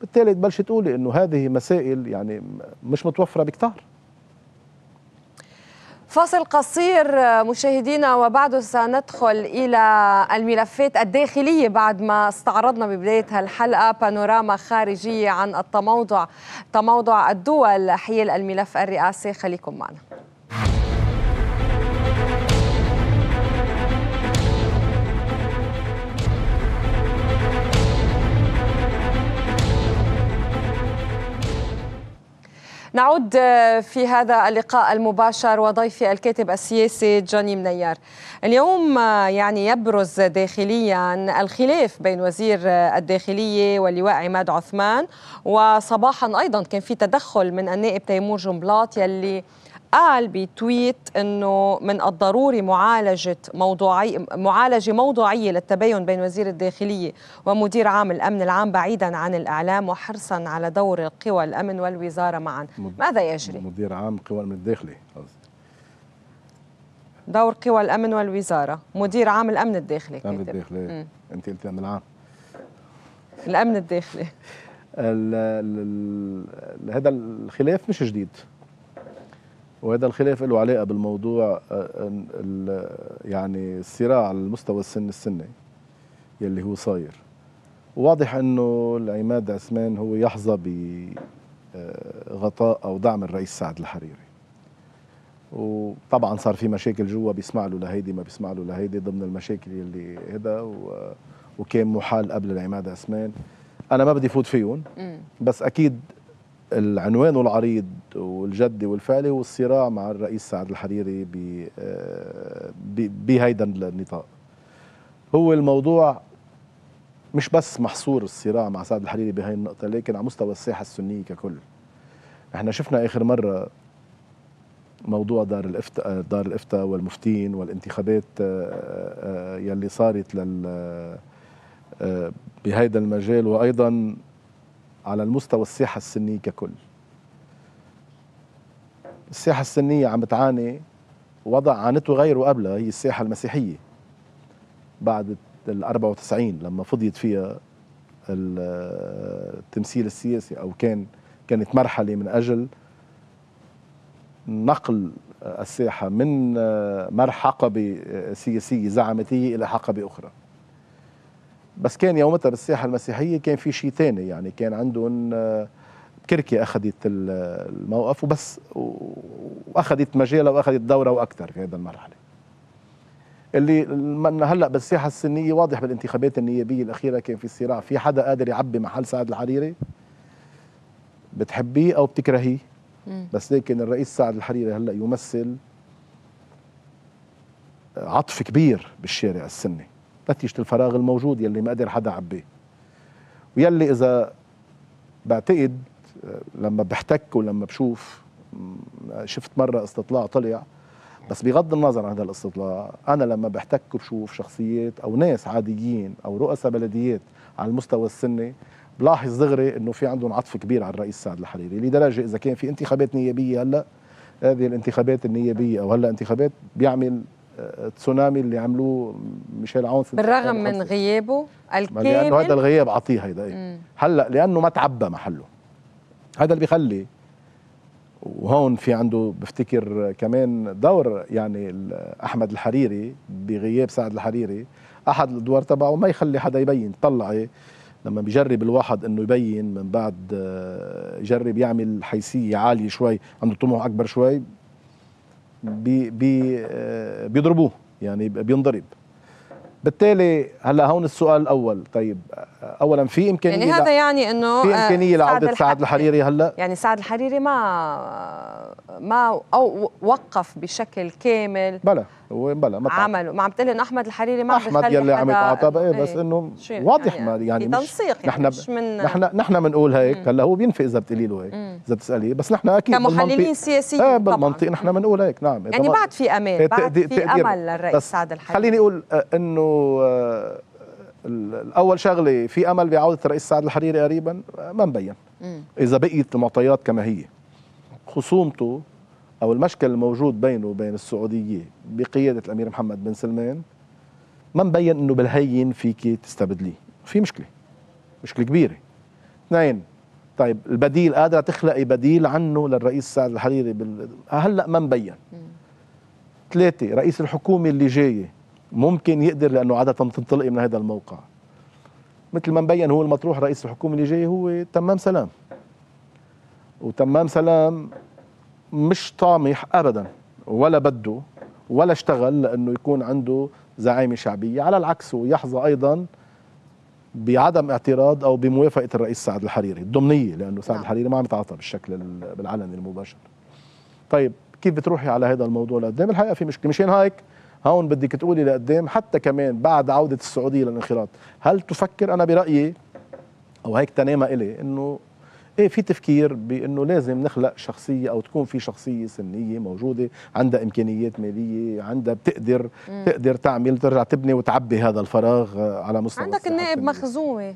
Speaker 2: بالتالي تبلش تقولي أنه هذه مسائل يعني مش متوفرة بكتار
Speaker 1: فاصل قصير مشاهدينا وبعده سندخل إلى الملفات الداخلية بعد ما استعرضنا ببداية هالحلقة بانوراما خارجية عن التموضع تموضع الدول حيال الملف الرئاسي خليكم معنا نعود آه، في هذا اللقاء المباشر وضيفي الكاتب السياسي جوني منيار اليوم آه، يعني يبرز داخليا الخلاف بين وزير آه، الداخلية واللواء عماد عثمان وصباحا أيضا كان في تدخل من النائب تيمور جنبلاط يلي قال بتويت انه من الضروري معالجه موضوعي معالجه موضوعيه للتباين بين وزير الداخليه ومدير عام الامن العام بعيدا عن الاعلام وحرصا على دور قوى الامن والوزاره معا ماذا يجري
Speaker 2: مدير عام قوى الامن الداخلي
Speaker 1: دور قوى الامن والوزاره مدير عام الامن الداخلي الامن الداخلي انت قلت الامن العام الامن الداخلي
Speaker 2: هذا الخلاف مش جديد وهذا الخلاف له علاقه بالموضوع آه، آه، يعني الصراع على المستوى السن السني يلي هو صاير واضح انه العماد عثمان هو يحظى بغطاء آه، او دعم الرئيس سعد الحريري وطبعا صار في مشاكل جوا بيسمع له لهيدي ما بيسمع له لهيدي ضمن المشاكل يلي هذا وكان محال قبل العماد عثمان انا ما بدي فوت فيهم بس اكيد العنوان العريض والجدي والفعلي والصراع مع الرئيس سعد الحريري آه، بهيدا النطاق هو الموضوع مش بس محصور الصراع مع سعد الحريري بهي النقطة لكن على مستوى الساحة السنية ككل احنا شفنا آخر مرة موضوع دار الافتاء دار الافتاء والمفتين والانتخابات آه، آه، يلي صارت لل بهيدا المجال وايضا على المستوى الساحة السنية ككل الساحة السنية عم بتعاني وضع عانته غيره قبلها هي الساحة المسيحية بعد ال 94 لما فضيت فيها التمثيل السياسي أو كان كانت مرحلة من أجل نقل الساحة من مرح حقبة سياسية زعمتية إلى حقبة أخرى بس كان يومتها بالساحه المسيحيه كان في شيء ثاني يعني كان عندهم آه، كركي اخذت الموقف وبس واخذت مجالها واخذت دورها واكثر في هذه المرحله اللي من هلا بالساحه السنيه واضح بالانتخابات النيابيه الاخيره كان في صراع في حدا قادر يعبي محل سعد الحريري بتحبيه او بتكرهيه بس لكن الرئيس سعد الحريري هلا يمثل آه، عطف كبير بالشارع السني نتيجة الفراغ الموجود يلي ما قدر حدا عبيه ويلي إذا بعتقد لما بحتك ولما بشوف شفت مرة استطلاع طلع بس بغض النظر عن هذا الاستطلاع أنا لما بحتك وبشوف شخصيات أو ناس عاديين أو رؤساء بلديات على المستوى السني بلاحظ دغري انه في عندهم عطف كبير على الرئيس سعد الحريري لدرجه اذا كان في انتخابات نيابيه هلا هذه الانتخابات النيابيه او هلا انتخابات بيعمل التسونامي اللي عملوه ميشيل عون في بالرغم من
Speaker 1: غيابه الكامل لانه هذا الغياب
Speaker 2: عطيه هيدا إيه؟ هلا لانه ما تعبى محله هذا اللي بيخلي وهون في عنده بفتكر كمان دور يعني احمد الحريري بغياب سعد الحريري احد الادوار تبعه ما يخلي حدا يبين طلعي إيه. لما بيجرب الواحد انه يبين من بعد آه، يجرب يعمل حيثيه عاليه شوي عنده طموح اكبر شوي بي بي بيضربوه يعني بينضرب بالتالي هلا هون السؤال الاول طيب اولا في امكانيه يعني هذا
Speaker 1: يعني انه في امكانيه آه، لعوده سعد
Speaker 2: الحريري هلا
Speaker 1: يعني سعد الحريري ما ما او وقف بشكل كامل بلا بلا عمله ما عم تقول ان احمد الحريري ما احمد يلي عم يتعاطى ايه بس
Speaker 2: انه يعني؟ واضح يعني ما يعني مش يعني نحن مش من نحن نحن بنقول هيك هلا هو بينفي اذا بتقولي له هيك اذا بتساليه بس نحن اكيد كمحللين سياسيين آه بالمنطق نحن بنقول هيك نعم يعني بعد
Speaker 1: في امان بعد في امل إيه، للرئيس سعد الحريري
Speaker 2: خليني اقول آه، انه آه، الاول شغله في امل بعوده الرئيس سعد الحريري قريبا آه، ما مبين اذا بقيت المعطيات كما هي خصومته أو المشكل الموجود بينه وبين السعودية بقيادة الأمير محمد بن سلمان ما مبين أنه بالهين فيك تستبدليه في مشكلة مشكلة كبيرة اثنين طيب البديل قادرة تخلقي بديل عنه للرئيس سعد الحريري بال... هلأ ما مبين ثلاثة رئيس الحكومة اللي جاية ممكن يقدر لأنه عادة تنطلق من هذا الموقع مثل ما مبين هو المطروح رئيس الحكومة اللي جاي هو تمام سلام وتمام سلام مش طامح ابدا ولا بده ولا اشتغل لانه يكون عنده زعامه شعبيه على العكس هو يحظى ايضا بعدم اعتراض او بموافقه الرئيس سعد الحريري الضمنيه لانه سعد نعم. الحريري ما عم يتعاطى بالشكل بالعلني المباشر طيب كيف بتروحي على هذا الموضوع لقدام الحقيقه في مشكله مشان هيك هون بدك تقولي لقدام حتى كمان بعد عوده السعوديه للانخراط هل تفكر انا برايي او هيك تنامى الي انه ايه في تفكير بانه لازم نخلق شخصيه او تكون في شخصيه سنيه موجوده عندها امكانيات ماليه عندها بتقدر مم. تقدر تعمل ترجع تبني وتعبي هذا الفراغ على مستوى عندك
Speaker 1: النائب مخزومه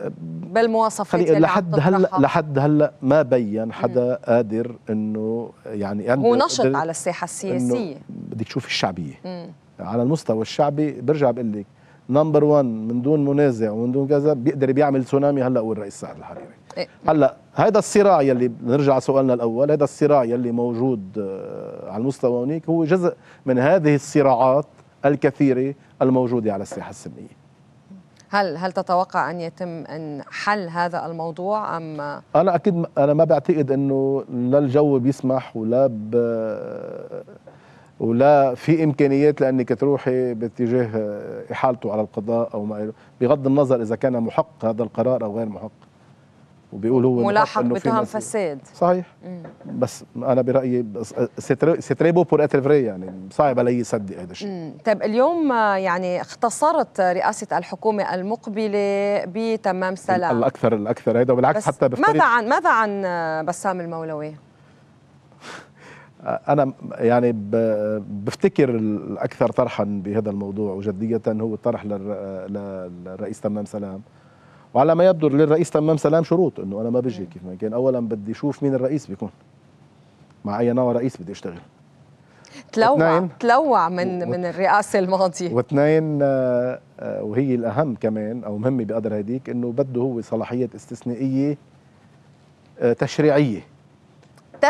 Speaker 1: أه، بالمواصفات اللي لحد هلا لحد
Speaker 2: هلا ما بين حدا مم. قادر انه يعني هو نشط على
Speaker 1: الساحه السياسيه
Speaker 2: بدك تشوفي الشعبيه مم. على المستوى الشعبي برجع بقول لك نمبر 1 من دون منازع ومن دون كذا بيقدر بيعمل تسونامي هلا هو الرئيس سعد الحريري إيه. هلا هذا الصراع يلي نرجع سؤالنا الاول هذا الصراع يلي موجود آه، على المستوى هناك هو جزء من هذه الصراعات الكثيره الموجوده على الساحه السلميه
Speaker 1: هل هل تتوقع ان يتم ان حل هذا الموضوع ام
Speaker 2: انا اكيد انا ما بعتقد انه لا الجو بيسمح ولا ب ولا في امكانيات لانك تروحي باتجاه آه، احالته على القضاء او ما إلو. بغض النظر اذا كان محق هذا القرار او غير محق وبيقول هو ملاحق بتهم فساد صحيح مم. بس انا برايي سيتري بو بور اتري يعني صعب علي يصدق هذا الشيء
Speaker 1: طيب اليوم آه، يعني اختصرت آه، رئاسه الحكومه المقبله بتمام سلام
Speaker 2: الاكثر الاكثر هذا وبالعكس حتى ماذا عن
Speaker 1: ماذا عن بسام المولوي؟
Speaker 2: انا يعني بفتكر الاكثر طرحا بهذا الموضوع وجديه هو الطرح للرئيس تمام سلام وعلى ما يبدو للرئيس تمام سلام شروط انه انا ما بجي كيف ما كان اولا بدي اشوف مين الرئيس بيكون مع اي نوع رئيس بدي اشتغل تلوع
Speaker 1: تلوع من و... من الرئاسه الماضيه
Speaker 2: واثنين آه، آه، وهي الاهم كمان او مهمه بقدر هديك انه بده هو صلاحيات استثنائيه آه، تشريعيه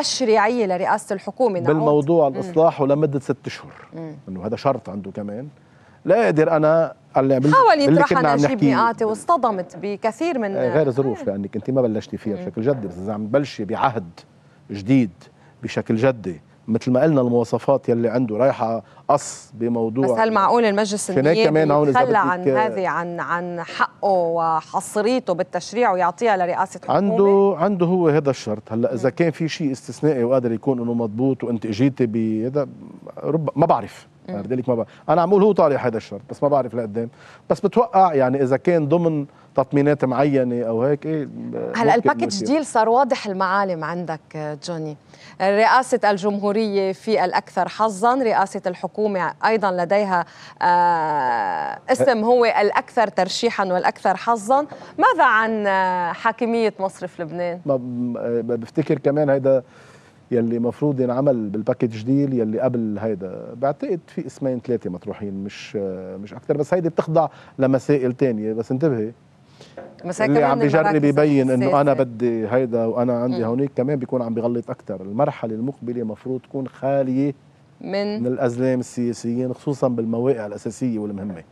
Speaker 1: تشريعيه لرئاسه الحكومه نعود بالموضوع الاصلاح
Speaker 2: ولمده ست اشهر انه هذا شرط عنده كمان لا اقدر انا اللي حاول يطرح انا اجيب مئاتي
Speaker 1: واصطدمت بكثير من إيه، غير
Speaker 2: ظروف آه. لانك انت ما بلشتي فيها بشكل جدي بس اذا عم تبلشي بعهد جديد بشكل جدي مثل ما قلنا المواصفات يلي عنده رايحه قص بموضوع بس هل معقول
Speaker 1: المجلس النيابي يتخلى عن هذه عن عن حقه وحصريته بالتشريع ويعطيها لرئاسه الحكومه؟ عنده
Speaker 2: عنده هو هذا الشرط، هلا اذا كان في شيء استثنائي وقادر يكون انه مضبوط وانت اجيتي بهذا رب ما بعرف لذلك ما بقى. انا عم اقول هو طالع هذا الشرط بس ما بعرف لقدام بس بتوقع يعني اذا كان ضمن تطمينات معينه او هيك ايه هلا الباكج ديل
Speaker 1: صار واضح المعالم عندك جوني رئاسه الجمهوريه في الاكثر حظا رئاسه الحكومه ايضا لديها آه، اسم هو الاكثر ترشيحا والاكثر حظا ماذا عن آه، حاكميه مصرف لبنان
Speaker 2: آه، بفتكر كمان هيدا يلي مفروض ينعمل بالباكج ديل يلي قبل هيدا بعتقد في اسمين ثلاثه مطروحين مش مش اكثر بس هيدي بتخضع لمسائل ثانيه بس انتبهي
Speaker 1: بس اللي عم بجرب يبين انه انا
Speaker 2: بدي هيدا وانا عندي هونيك كمان بيكون عم بغلط اكثر المرحله المقبله مفروض تكون خاليه من من الازلام السياسيين خصوصا بالمواقع الاساسيه والمهمه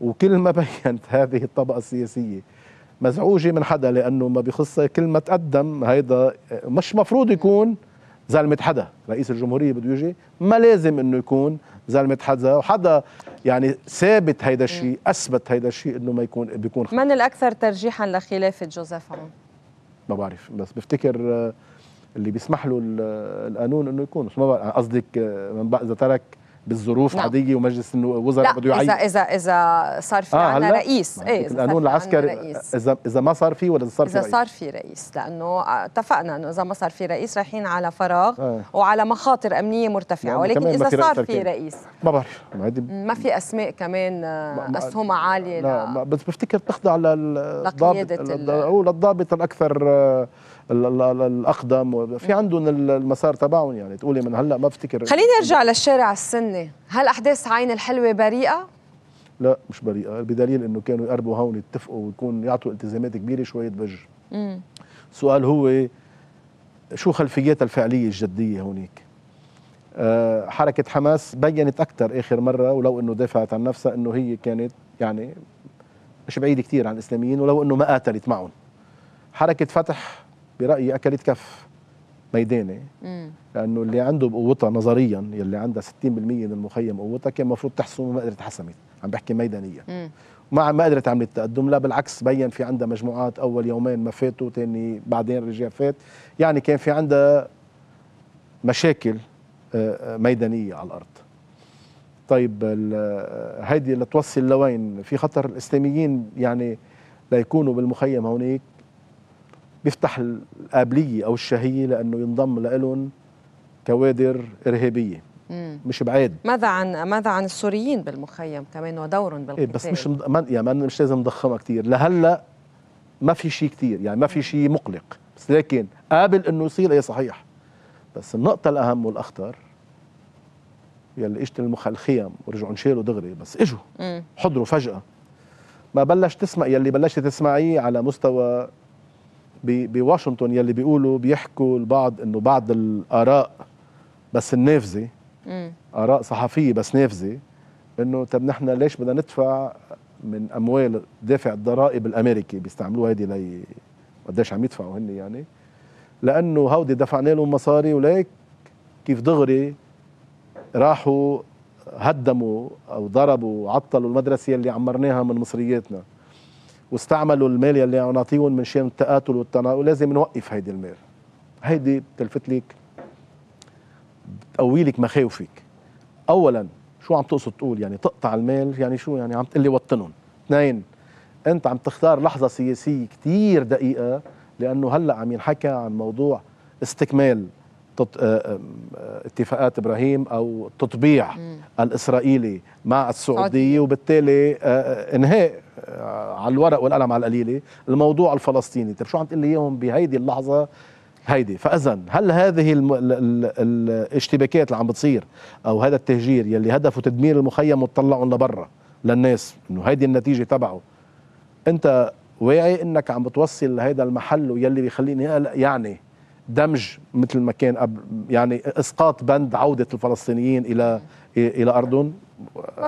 Speaker 2: وكل ما (laughs) بينت هذه الطبقه السياسيه مزعوجه من حدا لانه ما بخصها كل ما تقدم هيدا مش مفروض يكون زلمة حدا رئيس الجمهورية بده يجي ما لازم انه يكون زلمة حدا وحدا يعني ثابت هيدا الشيء اثبت هيدا الشيء انه ما يكون بيكون خلق.
Speaker 1: من الاكثر ترجيحا لخلافة جوزيف عون؟
Speaker 2: ما بعرف بس بفتكر آه، اللي بيسمح له القانون انه يكون بس ما قصدك آه، اذا ترك بالظروف نعم. عاديه ومجلس الوزراء بده يعين اذا
Speaker 1: اذا صار في آه عندنا رئيس ايه إذا القانون العسكري
Speaker 2: اذا اذا ما صار في ولا اذا صار في اذا صار
Speaker 1: في رئيس لانه اتفقنا انه اذا ما صار في رئيس رايحين على فراغ آه. وعلى مخاطر امنيه مرتفعه يعني ولكن اذا صار في رئيس
Speaker 2: ما بعرف ما
Speaker 1: في اسماء كمان آه، اسهمها عاليه لا, لا.
Speaker 2: بس بفتكر بتخضع للضابط او للضابط الاكثر آه، الاقدم في عندهم المسار تبعهم يعني تقولي من هلا ما بفتكر خليني
Speaker 1: ارجع للشارع السني هل احداث عين الحلوه بريئه
Speaker 2: لا مش بريئه بدليل انه كانوا يقربوا هون يتفقوا ويكون يعطوا التزامات كبيره شويه بج السؤال هو شو خلفياتها الفعليه الجديه هونيك أه حركه حماس بينت اكثر اخر مره ولو انه دافعت عن نفسها انه هي كانت يعني مش بعيده كثير عن الاسلاميين ولو انه ما قاتلت معهم حركه فتح برايي اكلت كف ميداني لانه اللي عنده بقوتها نظريا يلي عندها 60% من المخيم قوتها كان المفروض تحسن وما قدرت حسمت عم بحكي ميدانيا مم. مع ما قدرت عملت تقدم لا بالعكس بين في عندها مجموعات اول يومين ما فاتوا ثاني بعدين رجع فات يعني كان في عندها مشاكل آه، آه، ميدانيه على الارض طيب هيدي لتوصل لوين في خطر الاسلاميين يعني ليكونوا بالمخيم هونيك بيفتح القابليه او الشهيه لانه ينضم لهم كوادر ارهابيه مم. مش بعيد
Speaker 1: ماذا عن ماذا عن السوريين بالمخيم كمان ودورهم بالقتال إيه بس مش
Speaker 2: مد... يعني مش لازم نضخمها كثير لهلا ما في شيء كثير يعني ما في شيء مقلق بس لكن قابل انه يصير اي صحيح بس النقطة الأهم والأخطر يلي اجت الخيم ورجعوا انشالوا دغري بس اجوا حضروا فجأة ما بلش تسمع يلي بلشت تسمعيه على مستوى بواشنطن يلي بيقولوا بيحكوا البعض انه بعض الاراء بس النافذه اراء صحفيه بس نافذه انه طب نحن ليش بدنا ندفع من اموال دافع الضرائب الامريكي بيستعملوها هيدي لي قديش عم يدفعوا هن يعني لانه هودي دفعنا لهم مصاري وليك كيف دغري راحوا هدموا او ضربوا وعطلوا المدرسه اللي عمرناها من مصرياتنا واستعملوا المال اللي نعطيهم من شان التقاتل والتناقض لازم نوقف هيدي المال هيدي بتلفت لك بتقوي لك مخاوفك اولا شو عم تقصد تقول يعني تقطع المال يعني شو يعني عم تقول لي وطنهم اثنين انت عم تختار لحظه سياسيه كثير دقيقه لانه هلا عم ينحكى عن موضوع استكمال تط... آه، آه، اتفاقات ابراهيم او تطبيع م. الاسرائيلي مع السعوديه وبالتالي آه، انهاء آه، على الورق والقلم على القليله الموضوع الفلسطيني طيب شو عم تقول لي اياهم بهيدي اللحظه هيدي فاذا هل هذه الم... ال... ال... الاشتباكات اللي عم بتصير او هذا التهجير يلي هدفه تدمير المخيم وتطلعهم لبرا للناس انه هيدي النتيجه تبعه انت واعي انك عم بتوصل لهذا المحل ويلي بيخليني يعني دمج مثل ما كان قبل يعني اسقاط بند عوده الفلسطينيين الى الى ارضهم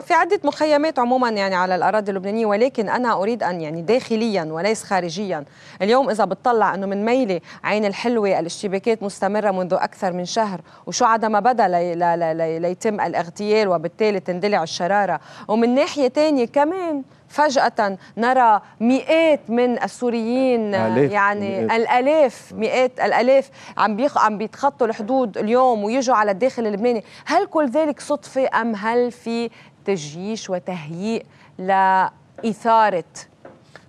Speaker 1: في عدة مخيمات عموما يعني على الأراضي اللبنانية ولكن أنا أريد أن يعني داخليا وليس خارجيا اليوم إذا بتطلع أنه من ميلة عين الحلوة الاشتباكات مستمرة منذ أكثر من شهر وشو عدا ما بدا لي لي ليتم الاغتيال وبالتالي تندلع الشرارة ومن ناحية تانية كمان فجأة نرى مئات من السوريين آلاف يعني مئات. الآلاف مئات الآلاف عم بيخ... عم بيتخطوا الحدود اليوم ويجوا على الداخل اللبناني، هل كل ذلك صدفة أم هل في تجييش وتهيئ لإثارة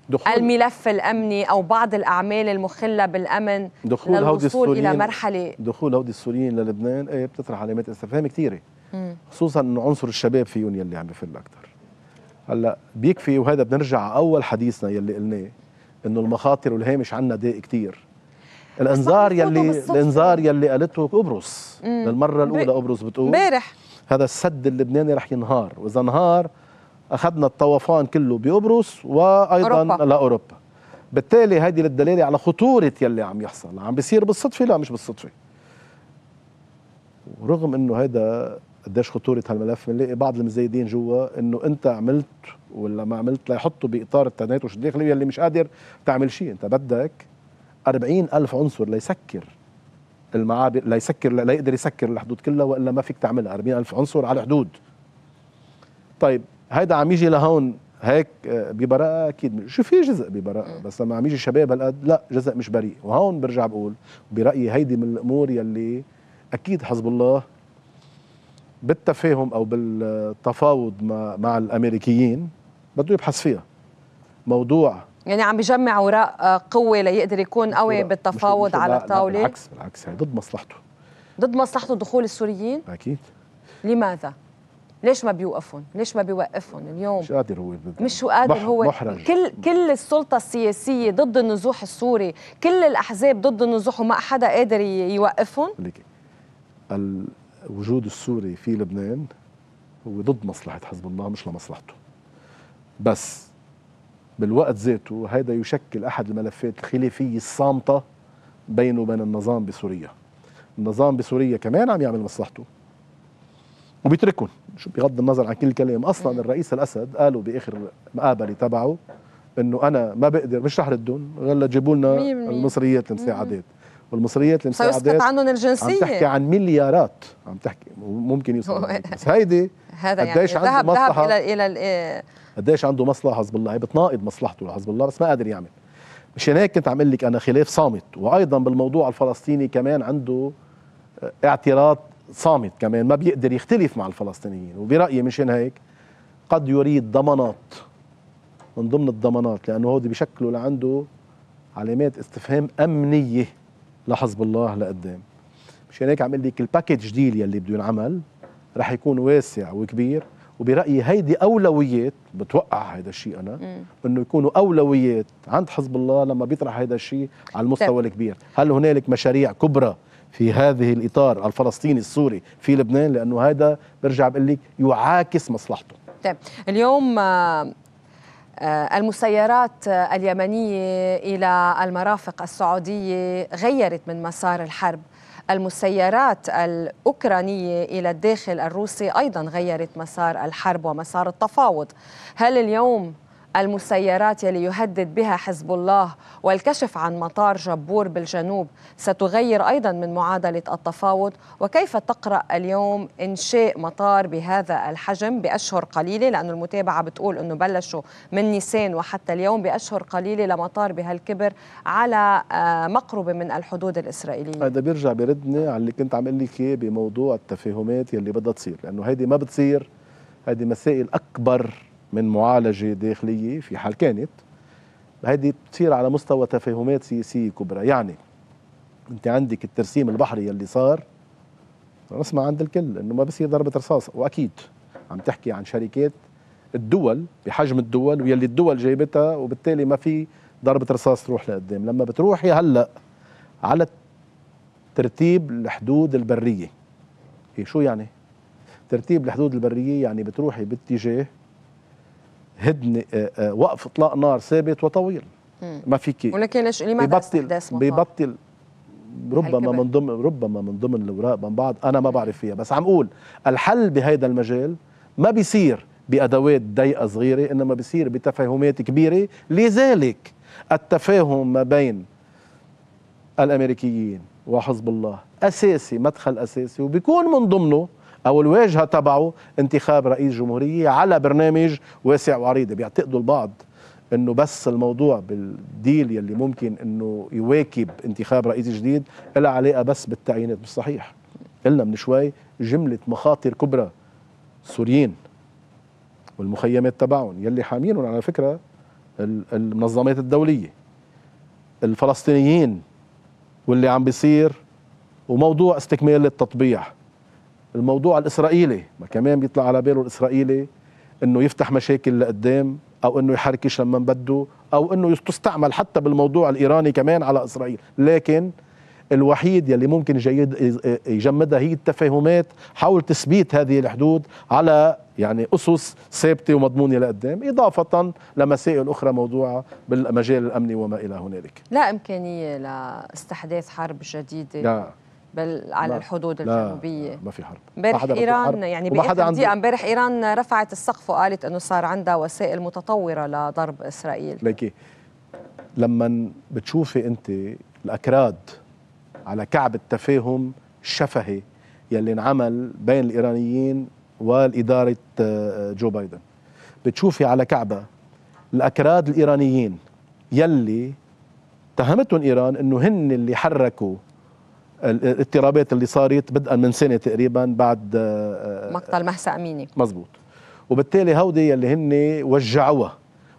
Speaker 1: دخول الملف الامني او بعض الاعمال المخله بالامن دخول للوصول الى مرحله
Speaker 2: دخول هودي السوريين للبنان ايه بتطرح علامات استفهام كثيره خصوصا انه عنصر الشباب فيهم يلي عم بفل اكثر هلا بيكفي وهذا بنرجع اول حديثنا يلي قلناه انه المخاطر والهامش عنا ضيق كثير الانذار يلي الانذار يلي قالته قبرص للمره الاولى قبرص بتقول امبارح هذا السد اللبناني رح ينهار واذا انهار اخذنا الطوفان كله بقبرص وايضا أوروبا. لاوروبا بالتالي هيدي للدلاله على خطوره يلي عم يحصل عم بيصير بالصدفه لا مش بالصدفه ورغم انه هذا قديش خطوره هالملف بنلاقي بعض المزايدين جوا انه انت عملت ولا ما عملت ليحطوا باطار التنايتش الداخلي اللي مش قادر تعمل شيء انت بدك 40 ألف عنصر ليسكر المعابر ليسكر لا يقدر يسكر الحدود كلها والا ما فيك تعملها 40 الف عنصر على الحدود طيب هيدا عم يجي لهون هيك آه، ببراءة أكيد شو في جزء ببراءة بس لما عم يجي شباب هالقد لا جزء مش بريء وهون برجع بقول برأيي هيدي من الأمور يلي أكيد حزب الله بالتفاهم او بالتفاوض مع, الامريكيين بده يبحث فيها موضوع
Speaker 1: يعني عم بجمع اوراق آه، قوه ليقدر يكون قوي بالتفاوض مش على الطاوله بالعكس
Speaker 2: بالعكس هي ضد مصلحته
Speaker 1: ضد مصلحته دخول السوريين اكيد لماذا ليش ما بيوقفهم ليش ما بيوقفهم اليوم مش قادر هو مش قادر هو محرج. كل كل السلطه السياسيه ضد النزوح السوري كل الاحزاب ضد النزوح وما حدا قادر يوقفهم
Speaker 2: وجود السوري في لبنان هو ضد مصلحة حزب الله مش لمصلحته بس بالوقت ذاته هذا يشكل أحد الملفات الخلافية الصامتة بينه وبين النظام بسوريا النظام بسوريا كمان عم يعمل مصلحته وبيتركهم شو بغض النظر عن كل الكلام اصلا الرئيس الاسد قالوا باخر مقابله تبعه انه انا ما بقدر مش رح ردهم غير تجيبوا لنا المصريات المساعدات والمصريات اللي سيسقط عنهم الجنسيه عم تحكي عن مليارات عم تحكي ممكن يوصل بس هيدي (laughs) هذا يعني ذهب ذهب مصلحه
Speaker 1: الى الى آه.
Speaker 2: قديش عنده مصلحه حزب الله هي بتناقض مصلحته لحزب الله بس ما قادر يعمل مشان هيك كنت عم اقول لك انا خلاف صامت وايضا بالموضوع الفلسطيني كمان عنده آه، اعتراض صامت كمان ما بيقدر يختلف مع الفلسطينيين وبرايي مشان هيك قد يريد ضمانات من ضمن الضمانات لانه هودي بشكله لعنده علامات استفهام امنيه لحزب الله لقدام مشان هيك عم لك الباكج ديل يلي بده ينعمل رح يكون واسع وكبير وبرايي هيدي اولويات بتوقع هيدا الشيء انا مم. انه يكونوا اولويات عند حزب الله لما بيطرح هيدا الشيء على المستوى طيب. الكبير هل هنالك مشاريع كبرى في هذه الاطار الفلسطيني السوري في لبنان لانه هذا برجع بقول لك يعاكس مصلحته
Speaker 1: طيب اليوم آه، آه، المسيرات آه، اليمنيه الى المرافق السعوديه غيرت من مسار الحرب المسيرات الاوكرانيه الى الداخل الروسي ايضا غيرت مسار الحرب ومسار التفاوض هل اليوم المسيرات يلي يهدد بها حزب الله والكشف عن مطار جبور بالجنوب ستغير أيضا من معادلة التفاوض وكيف تقرأ اليوم إنشاء مطار بهذا الحجم بأشهر قليلة لأن المتابعة بتقول أنه بلشوا من نيسان وحتى اليوم بأشهر قليلة لمطار بهالكبر على آه، مقربة من الحدود الإسرائيلية هذا
Speaker 2: بيرجع بردني على اللي كنت عم اقول لك بموضوع التفاهمات يلي بدها تصير لأنه هيدي ما بتصير هذه مسائل أكبر من معالجه داخليه في حال كانت هيدي بتصير على مستوى تفاهمات سياسيه كبرى يعني انت عندك الترسيم البحري اللي صار نسمع عند الكل انه ما بصير ضربه رصاص واكيد عم تحكي عن شركات الدول بحجم الدول ويلي الدول جايبتها وبالتالي ما في ضربه رصاص تروح لقدام لما بتروحي هلا على ترتيب الحدود البريه هي إيه شو يعني ترتيب الحدود البريه يعني بتروحي باتجاه هدنه آه، آه، وقف اطلاق نار ثابت وطويل ما فيك ولكن
Speaker 1: ليش لماذا بيبطل بيبطل
Speaker 2: ربما من ضمن ربما من ضمن الاوراق من بعض انا ما بعرف فيها بس عم اقول الحل بهذا المجال ما بيصير بادوات ضيقه صغيره انما بيصير بتفاهمات كبيره لذلك التفاهم ما بين الامريكيين وحزب الله اساسي مدخل اساسي وبيكون من ضمنه او الواجهه تبعه انتخاب رئيس جمهوريه على برنامج واسع وعريض بيعتقدوا البعض انه بس الموضوع بالديل يلي ممكن انه يواكب انتخاب رئيس جديد إلا علاقه بس بالتعيينات مش صحيح قلنا من شوي جمله مخاطر كبرى سوريين والمخيمات تبعهم يلي حامينهم على فكره المنظمات الدوليه الفلسطينيين واللي عم بيصير وموضوع استكمال التطبيع الموضوع الاسرائيلي ما كمان بيطلع على باله الاسرائيلي انه يفتح مشاكل لقدام او انه يحركش لما بده او انه تستعمل حتى بالموضوع الايراني كمان على اسرائيل لكن الوحيد يلي ممكن جيد يجمدها هي التفاهمات حول تثبيت هذه الحدود على يعني اسس ثابته ومضمونه لقدام اضافه لمسائل اخرى موضوعه بالمجال الامني وما الى هنالك
Speaker 1: لا امكانيه لاستحداث حرب جديده لا. نعم. بل على لا الحدود الجنوبيه لا ما في حرب امبارح ايران حرب. يعني بدي امبارح ايران رفعت السقف وقالت انه صار عندها وسائل متطوره لضرب اسرائيل
Speaker 2: ليكي لما بتشوفي انت الاكراد على كعب التفاهم الشفهي يلي انعمل بين الايرانيين والإدارة آه، جو بايدن بتشوفي على كعبة الأكراد الإيرانيين يلي اتهمتهم إيران أنه هن اللي حركوا الاضطرابات اللي صارت بدءا من سنه تقريبا بعد آه،
Speaker 1: آه، مقتل مهسا اميني
Speaker 2: مزبوط وبالتالي هودي اللي هن وجعوها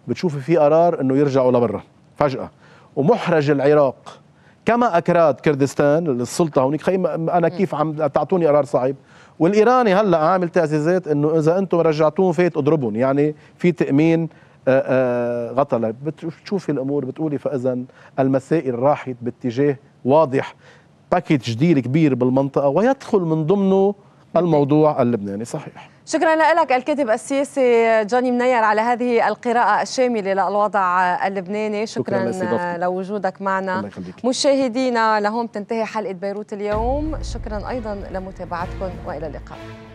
Speaker 2: بتشوفي في قرار انه يرجعوا لبرا فجاه ومحرج العراق كما اكراد كردستان السلطه هونيك انا كيف عم تعطوني قرار صعب والايراني هلا عامل تعزيزات انه اذا انتم رجعتوهم فيت اضربهم يعني في تامين آه، غطله بتشوفي الامور بتقولي فاذا المسائل راحت باتجاه واضح باكيج جديد كبير بالمنطقه ويدخل من ضمنه الموضوع اللبناني صحيح
Speaker 1: شكرا لك الكاتب السياسي جوني منير على هذه القراءة الشاملة للوضع اللبناني شكرا, شكرا لوجودك معنا مشاهدينا لهم تنتهي حلقة بيروت اليوم شكرا أيضا لمتابعتكم وإلى اللقاء